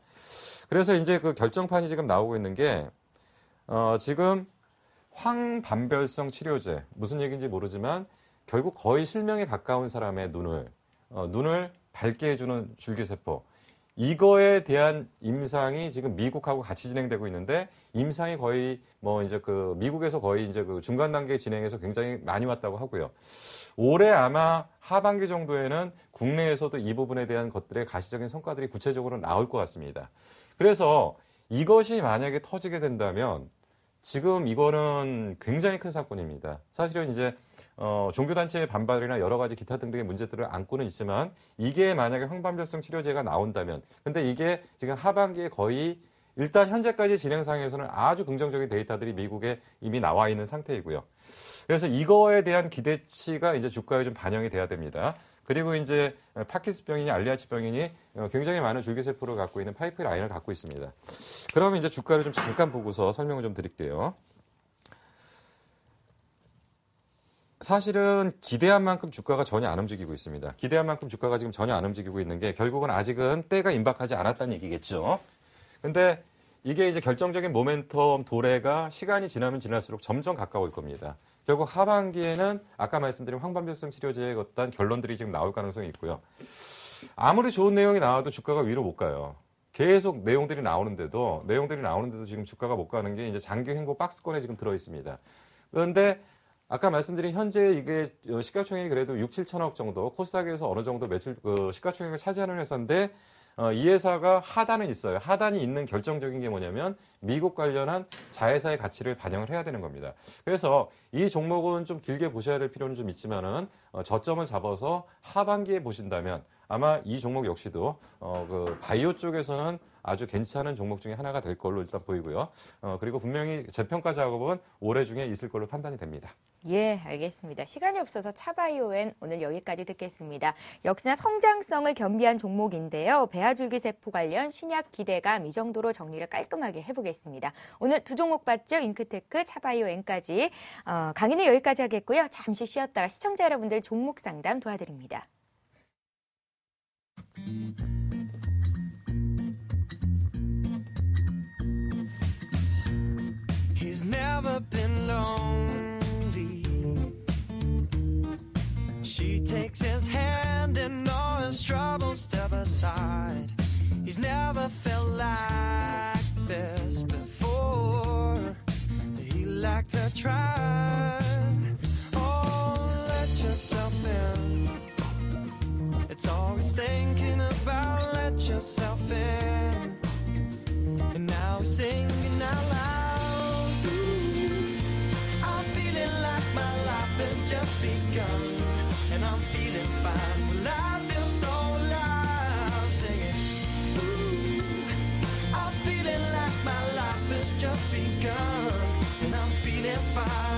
그래서 이제 그 결정판이 지금 나오고 있는 게, 어, 지금 황반별성 치료제 무슨 얘기인지 모르지만 결국 거의 실명에 가까운 사람의 눈을 어, 눈을 밝게 해주는 줄기세포 이거에 대한 임상이 지금 미국하고 같이 진행되고 있는데 임상이 거의 뭐 이제 그 미국에서 거의 이제 그 중간 단계 진행해서 굉장히 많이 왔다고 하고요. 올해 아마 하반기 정도에는 국내에서도 이 부분에 대한 것들의 가시적인 성과들이 구체적으로 나올 것 같습니다. 그래서 이것이 만약에 터지게 된다면 지금 이거는 굉장히 큰 사건입니다. 사실은 이제 어, 종교단체의 반발이나 여러 가지 기타 등등의 문제들을 안고는 있지만 이게 만약에 황반별성 치료제가 나온다면 근데 이게 지금 하반기에 거의 일단 현재까지 진행상에서는 아주 긍정적인 데이터들이 미국에 이미 나와 있는 상태이고요. 그래서 이거에 대한 기대치가 이제 주가에 좀 반영이 돼야 됩니다. 그리고 이제 파키스병이니 알리아치병이니 어, 굉장히 많은 줄기세포를 갖고 있는 파이프라인을 갖고 있습니다. 그러면 이제 주가를 좀 잠깐 보고서 설명을 좀 드릴게요. 사실은 기대한 만큼 주가가 전혀 안 움직이고 있습니다. 기대한 만큼 주가가 지금 전혀 안 움직이고 있는 게 결국은 아직은 때가 임박하지 않았다는 얘기겠죠. 근데 이게 이제 결정적인 모멘텀 도래가 시간이 지나면 지날수록 점점 가까울 겁니다. 결국 하반기에는 아까 말씀드린 황반변성 치료제에 어떤 결론들이 지금 나올 가능성이 있고요. 아무리 좋은 내용이 나와도 주가가 위로 못 가요. 계속 내용들이 나오는데도 내용들이 나오는데도 지금 주가가 못 가는 게 이제 장기 행보 박스권에 지금 들어 있습니다. 그런데 아까 말씀드린 현재 이게 어, 시가총액이 그래도 6, 7천억 정도 코스닥에서 어느 정도 매출 그 시가총액을 차지하는 회사인데 어, 이 회사가 하단은 있어요. 하단이 있는 결정적인 게 뭐냐면 미국 관련한 자회사의 가치를 반영을 해야 되는 겁니다. 그래서 이 종목은 좀 길게 보셔야 될 필요는 좀 있지만은 어, 저점을 잡아서 하반기에 보신다면 아마 이 종목 역시도 어, 그 바이오 쪽에서는 아주 괜찮은 종목 중에 하나가 될 걸로 일단 보이고요. 어, 그리고 분명히 재평가 작업은 올해 중에 있을 걸로 판단이 됩니다. 예, 알겠습니다. 시간이 없어서 차바이오엔 오늘 여기까지 듣겠습니다. 역시나 성장성을 겸비한 종목인데요. 배아줄기세포 관련 신약 기대감 이 정도로 정리를 깔끔하게 해보겠습니다. 오늘 두 종목 봤죠? 잉크테크, 차바이오엔까지. 어, 강의는 여기까지 하겠고요. 잠시 쉬었다가 시청자 여러분들 종목 상담 도와드립니다. He's never been lonely. She takes his hand and all his troubles step aside. He's never felt like this before. He liked to try. Oh, let yourself in. It's always thinking about let yourself in. And now I'm singing out loud. Ooh, I'm feeling like my life has just begun. And I'm feeling fine. Well, I feel so alive. Singing. Ooh, I'm feeling like my life has just begun. And I'm feeling fine.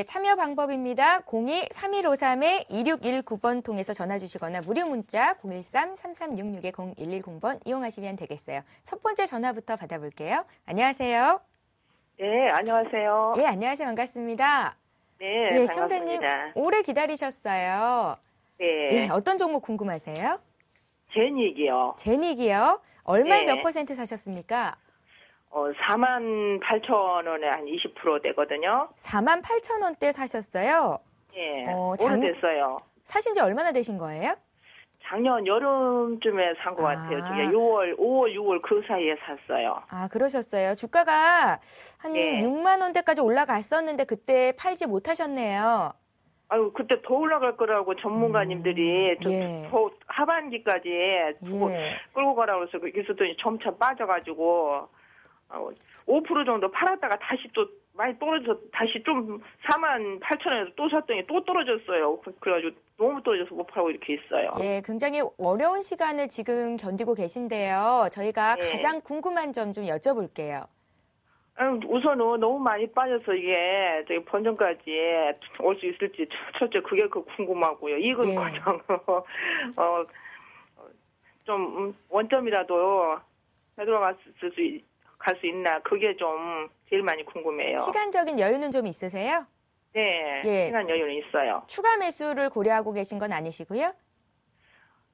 네, 참여 방법입니다. 02-3153-2619번 통해서 전화 주시거나 무료 문자 013-3366-0110번 이용하시면 되겠어요. 첫 번째 전화부터 받아볼게요. 안녕하세요. 네, 안녕하세요. 예, 안녕하세요. 반갑습니다. 네, 예, 시청자님 오래 기다리셨어요. 네. 예, 어떤 종목 궁금하세요? 제닉이요. 제닉이요? 얼마에 네. 몇 퍼센트 사셨습니까? 어, 4만 8천 원에 한 20% 되거든요. 4만 8천 원대 사셨어요? 예. 어, 장... 오래됐어요. 사신 지 얼마나 되신 거예요? 작년 여름쯤에 산 것 같아요. 아. 6월, 5월, 6월 그 사이에 샀어요. 아, 그러셨어요. 주가가 한 예. 6만 원대까지 올라갔었는데 그때 팔지 못하셨네요. 아유, 그때 더 올라갈 거라고 전문가님들이 음, 예. 더 하반기까지 예. 끌고 가라고 해서 그었더니 점차 빠져가지고 5% 아, 정도 팔았다가 다시 또 많이 떨어져 다시 좀 4만 8천 원에서 또 샀더니 또 떨어졌어요. 그, 그래가지고 너무 떨어져서 못 팔고 이렇게 있어요. 예, 굉장히 어려운 시간을 지금 견디고 계신데요. 저희가 예. 가장 궁금한 점 좀 여쭤볼게요. 음, 우선은 너무 많이 빠져서 이게 저기 번전까지 올 수 있을지 첫째 그게 그 궁금하고요. 이건 예. 가장 <laughs> 어좀 음, 원점이라도 되돌아갔을 수 갈수 있나 그게 좀 제일 많이 궁금해요. 시간적인 여유는 좀 있으세요? 네, 예. 시간 여유는 있어요. 추가 매수를 고려하고 계신 건 아니시고요?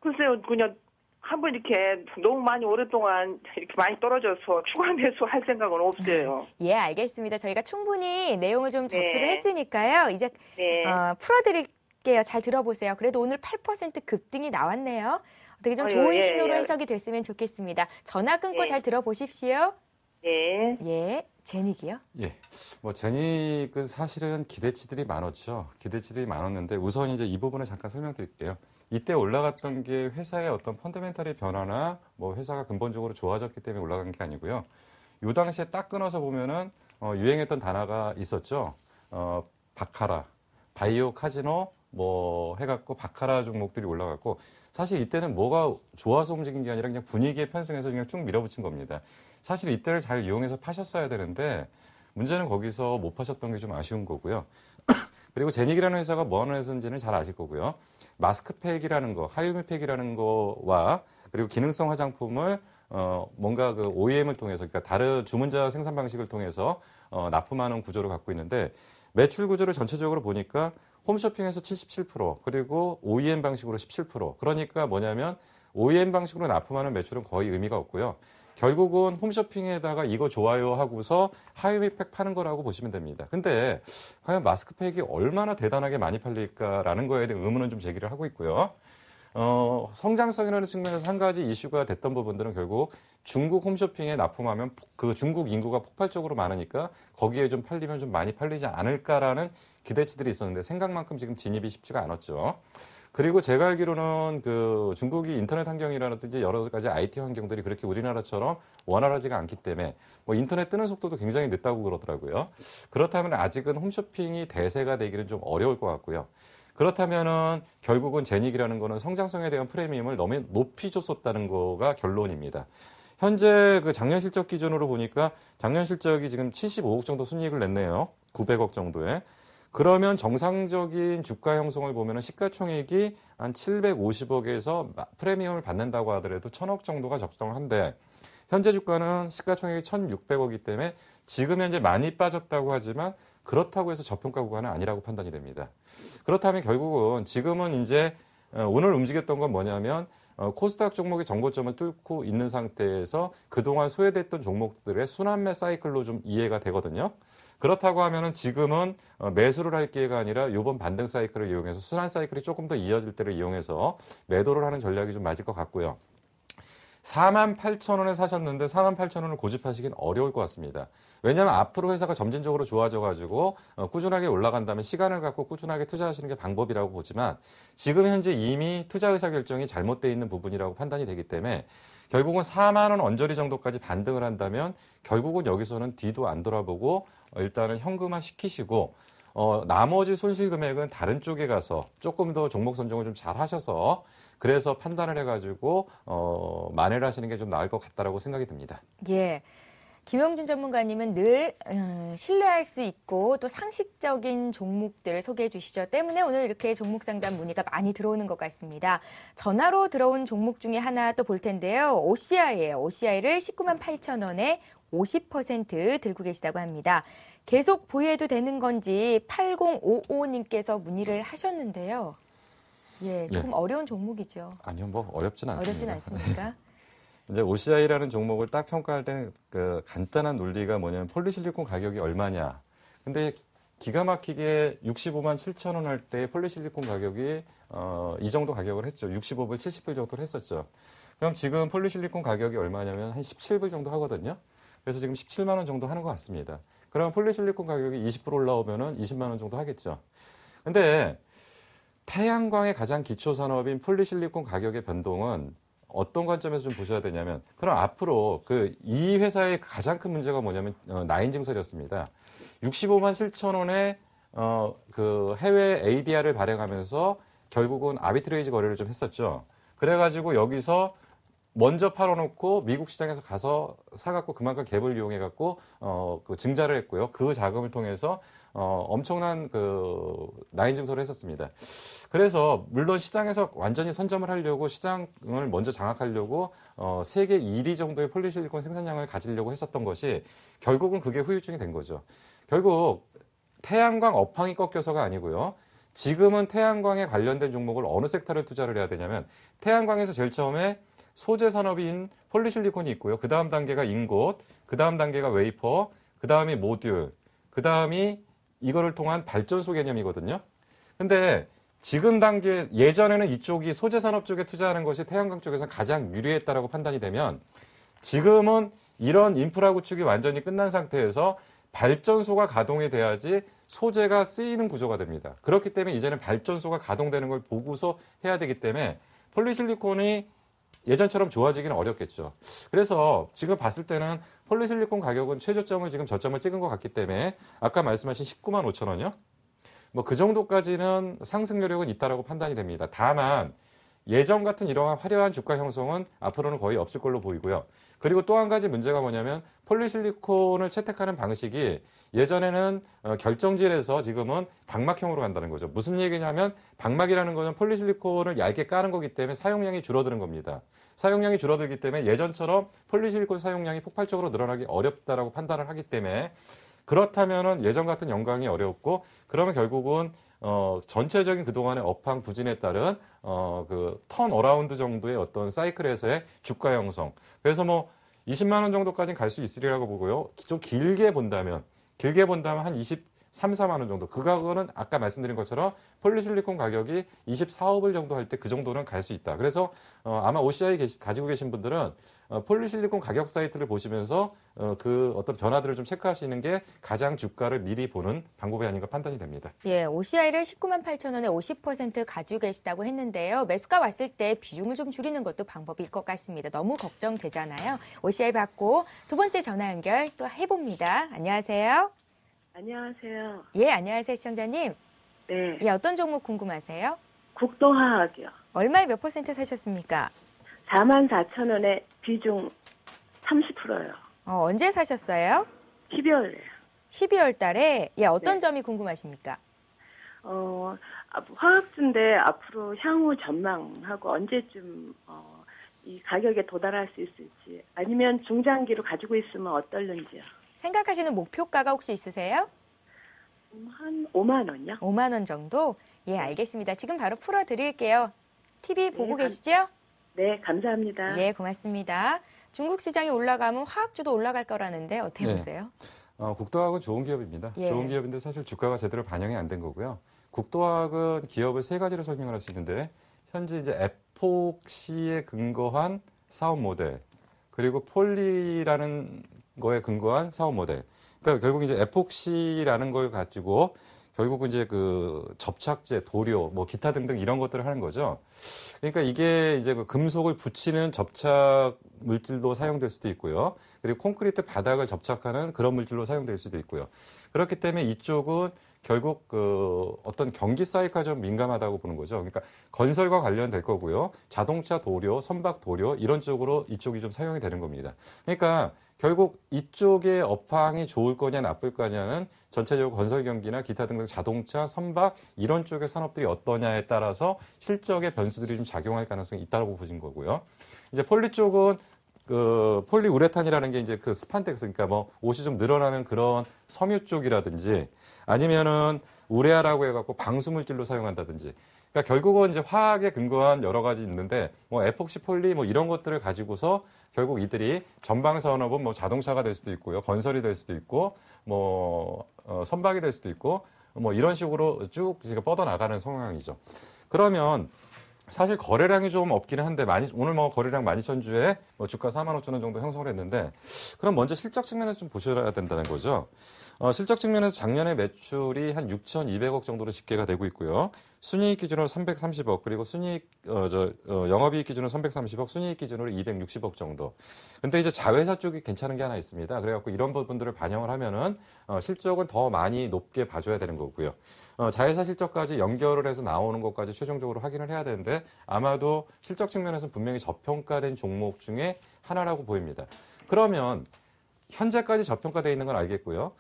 글쎄요, 그냥 한번 이렇게 너무 많이 오랫동안 이렇게 많이 떨어져서 <laughs> 추가 매수할 생각은 없어요. <laughs> 예, 알겠습니다. 저희가 충분히 내용을 좀 접수를 네. 했으니까요. 이제 네. 어, 풀어드릴게요. 잘 들어보세요. 그래도 오늘 8% 급등이 나왔네요. 되게좀어 좋은 예, 신호로 예. 해석이 됐으면 좋겠습니다. 전화 끊고 예. 잘 들어보십시오. 예. 예. 제닉이요? 예. 뭐 제닉은 사실은 기대치들이 많았죠. 기대치들이 많았는데 우선 이제 이 부분을 잠깐 설명드릴게요. 이때 올라갔던 게 회사의 어떤 펀더멘탈의 변화나 뭐 회사가 근본적으로 좋아졌기 때문에 올라간 게 아니고요. 요 당시에 딱 끊어서 보면은 어, 유행했던 단어가 있었죠. 어, 바카라, 바이오 카지노 뭐 해갖고 바카라 종목들이 올라갔고 사실 이때는 뭐가 좋아서 움직인 게 아니라 그냥 분위기에 편승해서 그냥 쭉 밀어붙인 겁니다. 사실 이때를 잘 이용해서 파셨어야 되는데 문제는 거기서 못 파셨던 게 좀 아쉬운 거고요. <clears throat> 그리고 제닉이라는 회사가 뭐 하는 회사인지는 잘 아실 거고요. 마스크팩이라는 거, 하유미팩이라는 거와 그리고 기능성 화장품을 어 뭔가 그 OEM을 통해서 그러니까 다른 주문자 생산 방식을 통해서 어 납품하는 구조를 갖고 있는데 매출 구조를 전체적으로 보니까 홈쇼핑에서 77% 그리고 OEM 방식으로 17% 그러니까 뭐냐면 OEM 방식으로 납품하는 매출은 거의 의미가 없고요. 결국은 홈쇼핑에다가 이거 좋아요 하고서 하이웨이팩 파는 거라고 보시면 됩니다. 근데 과연 마스크팩이 얼마나 대단하게 많이 팔릴까라는 거에 대한 의문은 좀 제기를 하고 있고요. 어, 성장성이라는 측면에서 한 가지 이슈가 됐던 부분들은 결국 중국 홈쇼핑에 납품하면 그 중국 인구가 폭발적으로 많으니까 거기에 좀 팔리면 좀 많이 팔리지 않을까라는 기대치들이 있었는데 생각만큼 지금 진입이 쉽지가 않았죠. 그리고 제가 알기로는 그 중국이 인터넷 환경이라든지 여러 가지 IT 환경들이 그렇게 우리나라처럼 원활하지가 않기 때문에 뭐 인터넷 뜨는 속도도 굉장히 늦다고 그러더라고요. 그렇다면 아직은 홈쇼핑이 대세가 되기는 좀 어려울 것 같고요. 그렇다면은 결국은 제닉이라는 거는 성장성에 대한 프리미엄을 너무 높이 줬었다는 거가 결론입니다. 현재 그 작년 실적 기준으로 보니까 작년 실적이 지금 75억 정도 순이익을 냈네요. 900억 정도에. 그러면 정상적인 주가 형성을 보면 시가총액이 한 750억에서 프리미엄을 받는다고 하더라도 1000억 정도가 적정한데 현재 주가는 시가총액이 1600억이기 때문에 지금 현재 많이 빠졌다고 하지만 그렇다고 해서 저평가 구간은 아니라고 판단이 됩니다. 그렇다면 결국은 지금은 이제 어, 오늘 움직였던 건 뭐냐면 어, 코스닥 종목의 정고점을 뚫고 있는 상태에서 그동안 소외됐던 종목들의 순환매 사이클로 좀 이해가 되거든요. 그렇다고 하면은 지금은 어, 매수를 할 기회가 아니라 요번 반등 사이클을 이용해서 순환 사이클이 조금 더 이어질 때를 이용해서 매도를 하는 전략이 좀 맞을 것 같고요. 48,000원에 사셨는데 48,000원을 고집하시긴 어려울 것 같습니다. 왜냐하면 앞으로 회사가 점진적으로 좋아져가지고 어, 꾸준하게 올라간다면 시간을 갖고 꾸준하게 투자하시는 게 방법이라고 보지만 지금 현재 이미 투자 의사 결정이 잘못되어 있는 부분이라고 판단이 되기 때문에 결국은 4만 원 언저리 정도까지 반등을 한다면 결국은 여기서는 뒤도 안 돌아보고 어, 일단은 현금화 시키시고 어, 나머지 손실 금액은 다른 쪽에 가서 조금 더 종목 선정을 좀 잘 하셔서 그래서 판단을 해가지고 어, 만회를 하시는 게 좀 나을 것 같다라고 생각이 듭니다. 예. 김영준 전문가님은 늘 어, 신뢰할 수 있고 또 상식적인 종목들을 소개해 주시죠. 때문에 오늘 이렇게 종목 상담 문의가 많이 들어오는 것 같습니다. 전화로 들어온 종목 중에 하나 또 볼 텐데요. OCI예요. OCI를 19만 8천 원에 50% 들고 계시다고 합니다. 계속 보유해도 되는 건지 8055님께서 문의를 하셨는데요. 예, 네. 조금 네. 어려운 종목이죠. 아니요, 뭐 어렵진 않습니다. 어렵진 않습니까? <laughs> 네. 이제 OCI라는 종목을 딱 평가할 때 그 간단한 논리가 뭐냐면 폴리실리콘 가격이 얼마냐. 근데 기가 막히게 65만 7천 원 할 때 폴리실리콘 가격이 어, 이 정도 가격을 했죠. 65불, 70불 정도를 했었죠. 그럼 지금 폴리실리콘 가격이 얼마냐면 한 17불 정도 하거든요. 그래서 지금 17만 원 정도 하는 것 같습니다. 그러면 폴리실리콘 가격이 20% 올라오면은 20만 원 정도 하겠죠. 근데 태양광의 가장 기초 산업인 폴리실리콘 가격의 변동은 어떤 관점에서 좀 보셔야 되냐면 그럼 앞으로 그 이 회사의 가장 큰 문제가 뭐냐면 어, 나인 증설이었습니다. 65만 7천 원에 어, 그 해외 ADR을 발행하면서 결국은 아비트레이지 거래를 좀 했었죠. 그래가지고 여기서 먼저 팔아놓고 미국 시장에서 가서 사갖고 그만큼 갭을 이용해갖고 어, 그 증자를 했고요. 그 자금을 통해서 어, 엄청난 그 나인 증설을 했었습니다. 그래서 물론 시장에서 완전히 선점을 하려고 시장을 먼저 장악하려고 어, 세계 1위 정도의 폴리실리콘 생산량을 가지려고 했었던 것이 결국은 그게 후유증이 된 거죠. 결국 태양광 업황이 꺾여서가 아니고요. 지금은 태양광에 관련된 종목을 어느 섹터를 투자를 해야 되냐면 태양광에서 제일 처음에 소재 산업인 폴리실리콘이 있고요. 그 다음 단계가 인곳, 그 다음 단계가 웨이퍼, 그 다음이 모듈, 그 다음이 이거를 통한 발전소 개념이거든요. 근데 지금 단계 예전에는 이쪽이 소재 산업 쪽에 투자하는 것이 태양광 쪽에서 가장 유리했다라고 판단이 되면 지금은 이런 인프라 구축이 완전히 끝난 상태에서 발전소가 가동이 돼야지 소재가 쓰이는 구조가 됩니다. 그렇기 때문에 이제는 발전소가 가동되는 걸 보고서 해야 되기 때문에 폴리실리콘이 예전처럼 좋아지기는 어렵겠죠. 그래서 지금 봤을 때는 폴리실리콘 가격은 최저점을 지금 저점을 찍은 것 같기 때문에 아까 말씀하신 19만 5천 원이요. 뭐 그 정도까지는 상승 여력은 있다라고 판단이 됩니다. 다만 예전 같은 이러한 화려한 주가 형성은 앞으로는 거의 없을 걸로 보이고요. 그리고 또 한 가지 문제가 뭐냐면 폴리실리콘을 채택하는 방식이 예전에는 어, 결정질에서 지금은 방막형으로 간다는 거죠. 무슨 얘기냐면 방막이라는 것은 폴리실리콘을 얇게 까는 거기 때문에 사용량이 줄어드는 겁니다. 사용량이 줄어들기 때문에 예전처럼 폴리실리콘 사용량이 폭발적으로 늘어나기 어렵다라고 판단을 하기 때문에 그렇다면은 예전 같은 영광이 어렵고 그러면 결국은 어, 전체적인 그동안의 업황 부진에 따른 어, 그 턴어라운드 정도의 어떤 사이클에서의 주가 형성. 그래서 뭐 20만 원 정도까지는 갈수 있으리라고 보고요. 좀 길게 본다면 길게 본다면 한 20. 3, 4만 원 정도. 그거는 가 아까 말씀드린 것처럼 폴리실리콘 가격이 2 4억을 정도 할 때 그 정도는 갈 수 있다. 그래서 어, 아마 OCI 계시, 가지고 계신 분들은 어, 폴리실리콘 가격 사이트를 보시면서 어, 그 어떤 변화들을 좀 체크하시는 게 가장 주가를 미리 보는 방법이 아닌가 판단이 됩니다. 예, OCI를 19만 8천 원에 50% 가지고 계시다고 했는데요. 매수가 왔을 때 비중을 좀 줄이는 것도 방법일 것 같습니다. 너무 걱정되잖아요. OCI 받고 두 번째 전화 연결 또 해봅니다. 안녕하세요. 안녕하세요. 예, 안녕하세요, 시청자님. 네. 예, 어떤 종목 궁금하세요? 국도화학이요. 얼마에 몇 퍼센트 사셨습니까? 4만 4천 원에 비중 30%요. 어, 언제 사셨어요? 12월에요. 12월 달에 예, 어떤 네. 점이 궁금하십니까? 어, 아, 화학주인데 앞으로 향후 전망하고 언제쯤 어, 이 가격에 도달할 수 있을지 아니면 중장기로 가지고 있으면 어떨는지요. 생각하시는 목표가가 혹시 있으세요? 한 5만 원요? 5만 원 정도? 예, 네. 알겠습니다. 지금 바로 풀어 드릴게요. TV 네, 보고 네, 계시죠? 네, 감사합니다. 예, 고맙습니다. 중국 시장이 올라가면 화학주도 올라갈 거라는데 어떻게 네. 보세요? 어, 국도학은 좋은 기업입니다. 예. 좋은 기업인데 사실 주가가 제대로 반영이 안 된 거고요. 국도학은 기업을 세 가지로 설명을 할 수 있는데 현재 이제 에폭시에 근거한 사업 모델 그리고 폴리라는 거에 근거한 사업 모델. 그러니까 결국 이제 에폭시라는 걸 가지고 결국은 이제 그 접착제, 도료, 뭐 기타 등등 이런 것들을 하는 거죠. 그러니까 이게 이제 그 금속을 붙이는 접착 물질도 사용될 수도 있고요. 그리고 콘크리트 바닥을 접착하는 그런 물질로 사용될 수도 있고요. 그렇기 때문에 이쪽은 결국 그 어떤 경기 사이클 좀 민감하다고 보는 거죠. 그러니까 건설과 관련될 거고요. 자동차 도료, 선박 도료 이런 쪽으로 이쪽이 좀 사용이 되는 겁니다. 그러니까 결국 이쪽의 업황이 좋을 거냐 나쁠 거냐는 전체적으로 건설 경기나 기타 등등 자동차, 선박 이런 쪽의 산업들이 어떠냐에 따라서 실적의 변수들이 좀 작용할 가능성이 있다고 보신 거고요. 이제 폴리 쪽은 그 폴리우레탄이라는 게 이제 그 스판텍스 그러니까 뭐 옷이 좀 늘어나는 그런 섬유 쪽이라든지 아니면은 우레아라고 해갖고 방수 물질로 사용한다든지 그러니까 결국은 이제 화학에 근거한 여러 가지 있는데 뭐 에폭시 폴리 뭐 이런 것들을 가지고서 결국 이들이 전방 산업은 뭐 자동차가 될 수도 있고요 건설이 될 수도 있고 뭐 어, 선박이 될 수도 있고 뭐 이런 식으로 쭉 지금 뻗어나가는 성향이죠. 그러면 사실 거래량이 좀 없기는 한데 많이 오늘 뭐 거래량 많이 천주에 뭐 주가 4만 5천 원 정도 형성을 했는데 그럼 먼저 실적 측면에서 좀 보셔야 된다는 거죠. 어, 실적 측면에서 작년에 매출이 한 6,200억 정도로 집계가 되고 있고요. 순이익 기준으로 330억 그리고 순이익 어, 저, 어, 영업이익 기준으로 330억, 순이익 기준으로 260억 정도. 근데 이제 자회사 쪽이 괜찮은 게 하나 있습니다. 그래갖고 이런 부분들을 반영을 하면은 어, 실적은 더 많이 높게 봐줘야 되는 거고요. 어, 자회사 실적까지 연결을 해서 나오는 것까지 최종적으로 확인을 해야 되는데 아마도 실적 측면에서 는 분명히 저평가된 종목 중에 하나라고 보입니다. 그러면 현재까지 저평가되어 있는 건 알겠고요.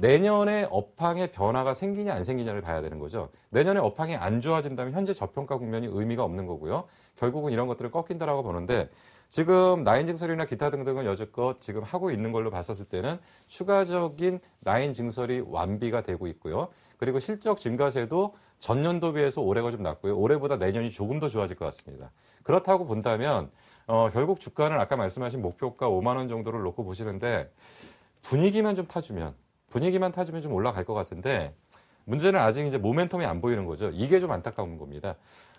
내년에 업황의 변화가 생기냐 안 생기냐를 봐야 되는 거죠. 내년에 업황이 안 좋아진다면 현재 저평가 국면이 의미가 없는 거고요. 결국은 이런 것들을 꺾인다라고 보는데 지금 나인 증설이나 기타 등등은 여지껏 지금 하고 있는 걸로 봤었을 때는 추가적인 나인 증설이 완비가 되고 있고요. 그리고 실적 증가세도 전년도 비해서 올해가 좀 낮고요. 올해보다 내년이 조금 더 좋아질 것 같습니다. 그렇다고 본다면 어, 결국 주가는 아까 말씀하신 목표가 5만 원 정도를 놓고 보시는데 분위기만 좀 타주면 분위기만 타주면좀 올라갈 것 같은데 문제는 아직 이제 모멘텀이 안 보이는 거죠. 이게 좀 안타까운 겁니다.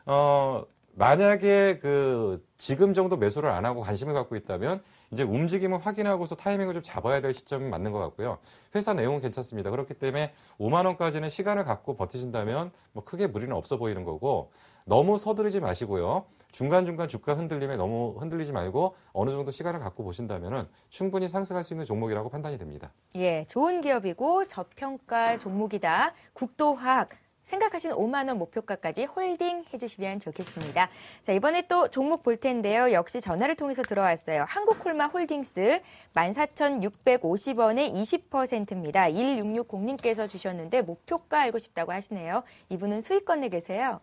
어, 만약에 그 지금 정도 매수를 안 하고 관심을 갖고 있다면 이제 움직임을 확인하고서 타이밍을 좀 잡아야 될 시점이 맞는 것 같고요. 회사 내용은 괜찮습니다. 그렇기 때문에 5만 원까지는 시간을 갖고 버티신다면 뭐 크게 무리는 없어 보이는 거고 너무 서두르지 마시고요. 중간중간 주가 흔들림에 너무 흔들리지 말고 어느 정도 시간을 갖고 보신다면 충분히 상승할 수 있는 종목이라고 판단이 됩니다. 예, 좋은 기업이고 저평가 종목이다. 국도화학 생각하시는 5만 원 목표가까지 홀딩 해주시면 좋겠습니다. 자 이번에 또 종목 볼 텐데요. 역시 전화를 통해서 들어왔어요. 한국콜마 홀딩스 14,650원에 20%입니다. 1660님께서 주셨는데 목표가 알고 싶다고 하시네요. 이분은 수익권 내 계세요.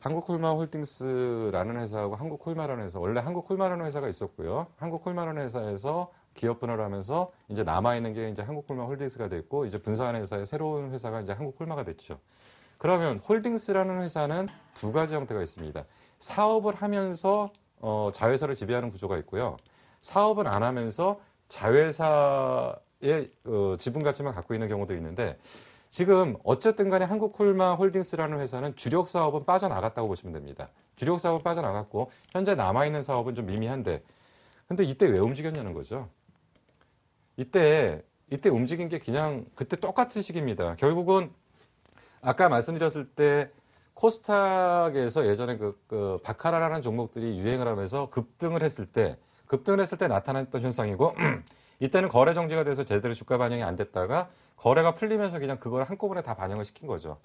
한국콜마 홀딩스라는 회사하고 한국콜마라는 회사 원래 한국콜마라는 회사가 있었고요. 한국콜마라는 회사에서 기업 분할을 하면서 이제 남아 있는 게 이제 한국콜마 홀딩스가 됐고 이제 분사하 회사의 새로운 회사가 이제 한국콜마가 됐죠. 그러면 홀딩스라는 회사는 두 가지 형태가 있습니다. 사업을 하면서 어, 자회사를 지배하는 구조가 있고요. 사업은 안 하면서 자회사의 어, 지분 가치만 갖고 있는 경우도 있는데 지금 어쨌든 간에 한국콜마 홀딩스라는 회사는 주력 사업은 빠져나갔다고 보시면 됩니다. 주력 사업은 빠져나갔고 현재 남아있는 사업은 좀 미미한데 근데 이때 왜 움직였냐는 거죠. 이때 이때 움직인 게 그냥 그때 똑같은 시기입니다. 결국은 아까 말씀드렸을 때 코스닥에서 예전에 그, 그 바카라라는 종목들이 유행을 하면서 급등을 했을 때 급등을 했을 때 나타났던 현상이고 <clears throat> 이때는 거래 정지가 돼서 제대로 주가 반영이 안 됐다가 거래가 풀리면서 그냥 그걸 한꺼번에 다 반영을 시킨 거죠.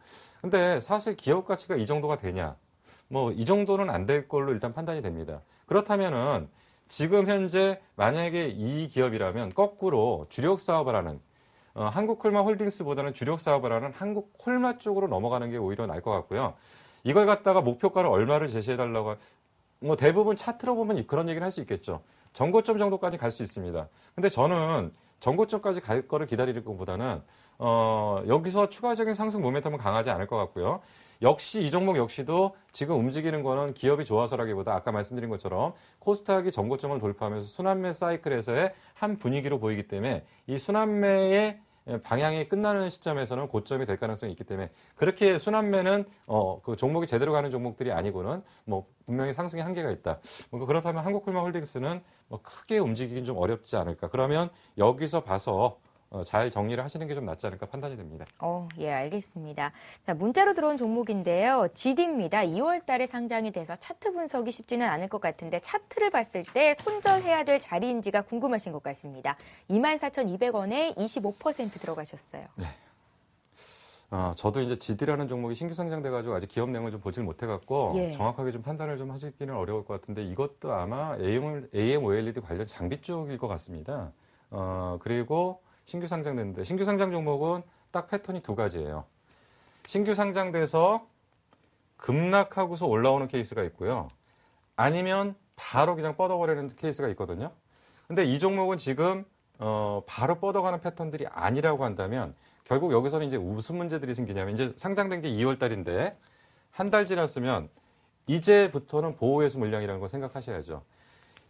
근데 사실 기업 가치가 이 정도가 되냐? 뭐 이 정도는 안 될 걸로 일단 판단이 됩니다. 그렇다면은 지금 현재 만약에 이 기업이라면 거꾸로 주력 사업을 하는 어, 한국콜마 홀딩스보다는 주력 사업을 하는 한국콜마 쪽으로 넘어가는 게 오히려 나을 것 같고요. 이걸 갖다가 목표가를 얼마를 제시해달라고 뭐 대부분 차트로 보면 그런 얘기를 할 수 있겠죠. 정고점 정도까지 갈 수 있습니다. 근데 저는 전고점까지 갈 거를 기다리는 것보다는 어, 여기서 추가적인 상승 모멘텀은 강하지 않을 것 같고요. 역시 이 종목 역시도 지금 움직이는 거는 기업이 좋아서라기보다 아까 말씀드린 것처럼 코스닥이 전고점을 돌파하면서 순환매 사이클에서의 한 분위기로 보이기 때문에 이 순환매의 예, 방향이 끝나는 시점에서는 고점이 될 가능성이 있기 때문에 그렇게 순환매는 어, 그 종목이 제대로 가는 종목들이 아니고는 뭐 분명히 상승의 한계가 있다. 뭐 그렇다면 한국콜마홀딩스는 뭐 크게 움직이긴 좀 어렵지 않을까. 그러면 여기서 봐서 어, 잘 정리를 하시는 게 좀 낫지 않을까 판단이 됩니다. 어, 예, 알겠습니다. 자, 문자로 들어온 종목인데요. GD입니다. 2월 달에 상장이 돼서 차트 분석이 쉽지는 않을 것 같은데 차트를 봤을 때 손절해야 될 자리인지가 궁금하신 것 같습니다. 24,200원에 25% 들어가셨어요. 네. 어, 저도 이제 GD라는 종목이 신규 상장돼가지고 아직 기업 내용을 좀 보질 못해갖고 예. 정확하게 좀 판단을 좀 하시기는 어려울 것 같은데 이것도 아마 AM, AMOLED 관련 장비 쪽일 것 같습니다. 어, 그리고 신규 상장됐는데 신규 상장 종목은 딱 패턴이 두 가지예요. 신규 상장돼서 급락하고서 올라오는 케이스가 있고요. 아니면 바로 그냥 뻗어버리는 케이스가 있거든요. 근데 이 종목은 지금 어, 바로 뻗어가는 패턴들이 아니라고 한다면 결국 여기서는 이제 무슨 문제들이 생기냐면 이제 상장된 게 2월 달인데 한 달 지났으면 이제부터는 보호해수 물량이라는 걸 생각하셔야죠.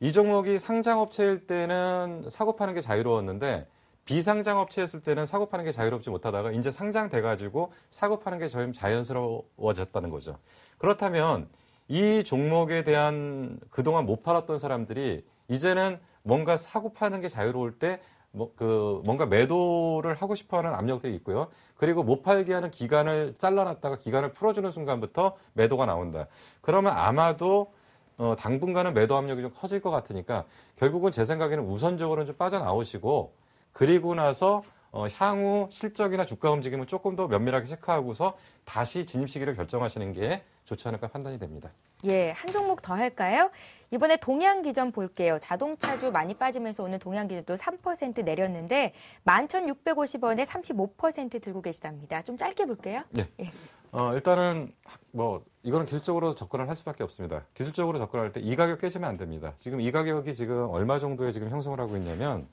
이 종목이 상장업체일 때는 사고 파는 게 자유로웠는데 비상장업체였을 때는 사고 파는 게 자유롭지 못하다가 이제 상장돼 가지고 사고 파는 게 저희 자연스러워졌다는 거죠. 그렇다면 이 종목에 대한 그동안 못 팔았던 사람들이 이제는 뭔가 사고 파는 게 자유로울 때 뭐, 그, 뭔가 매도를 하고 싶어 하는 압력들이 있고요. 그리고 못 팔게 하는 기간을 잘라놨다가 기간을 풀어주는 순간부터 매도가 나온다. 그러면 아마도 어, 당분간은 매도 압력이 좀 커질 것 같으니까 결국은 제 생각에는 우선적으로는 좀 빠져나오시고 그리고 나서 어, 향후 실적이나 주가 움직임을 조금 더 면밀하게 체크하고서 다시 진입 시기를 결정하시는 게 좋지 않을까 판단이 됩니다. 예, 한 종목 더 할까요? 이번에 동양기전 볼게요. 자동차주 많이 빠지면서 오늘 동양기전도 3% 내렸는데 11,650원에 35% 들고 계시답니다. 좀 짧게 볼게요. 네. 예. 어, 일단은 뭐 이거는 기술적으로 접근을 할 수밖에 없습니다. 기술적으로 접근할 때 이 가격 깨지면 안 됩니다. 지금 이 가격이 지금 얼마 정도에 지금 형성을 하고 있냐면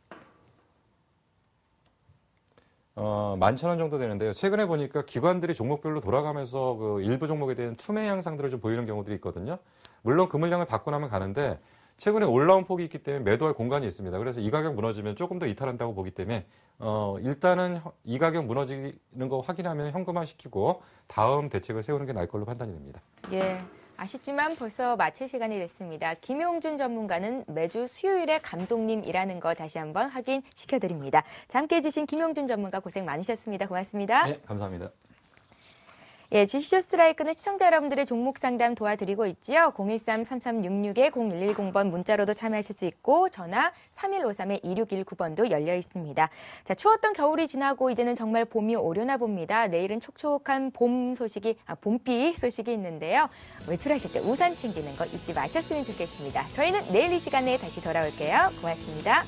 어, 11,000원 정도 되는데요. 최근에 보니까 기관들이 종목별로 돌아가면서 그 일부 종목에 대한 투매 양상들을 좀 보이는 경우들이 있거든요. 물론 그 물량을 받고 나면 가는데 최근에 올라온 폭이 있기 때문에 매도할 공간이 있습니다. 그래서 이 가격 무너지면 조금 더 이탈한다고 보기 때문에 어, 일단은 이 가격 무너지는 거 확인하면 현금화 시키고 다음 대책을 세우는 게 나을 걸로 판단이 됩니다. 예. 아쉽지만 벌써 마칠 시간이 됐습니다. 김용준 전문가는 매주 수요일에 감독님이라는 거 다시 한번 확인시켜드립니다. 함께 해주신 김용준 전문가 고생 많으셨습니다. 고맙습니다. 네, 감사합니다. 예, 지시쇼 스트라이크는 시청자 여러분들의 종목 상담 도와드리고 있지요. 013-3366-0110번 문자로도 참여하실 수 있고 전화 3153-2619번도 열려 있습니다. 자, 추웠던 겨울이 지나고 이제는 정말 봄이 오려나 봅니다. 내일은 촉촉한 봄 소식이 아, 봄비 소식이 있는데요. 외출하실 때 우산 챙기는 거 잊지 마셨으면 좋겠습니다. 저희는 내일 이 시간에 다시 돌아올게요. 고맙습니다.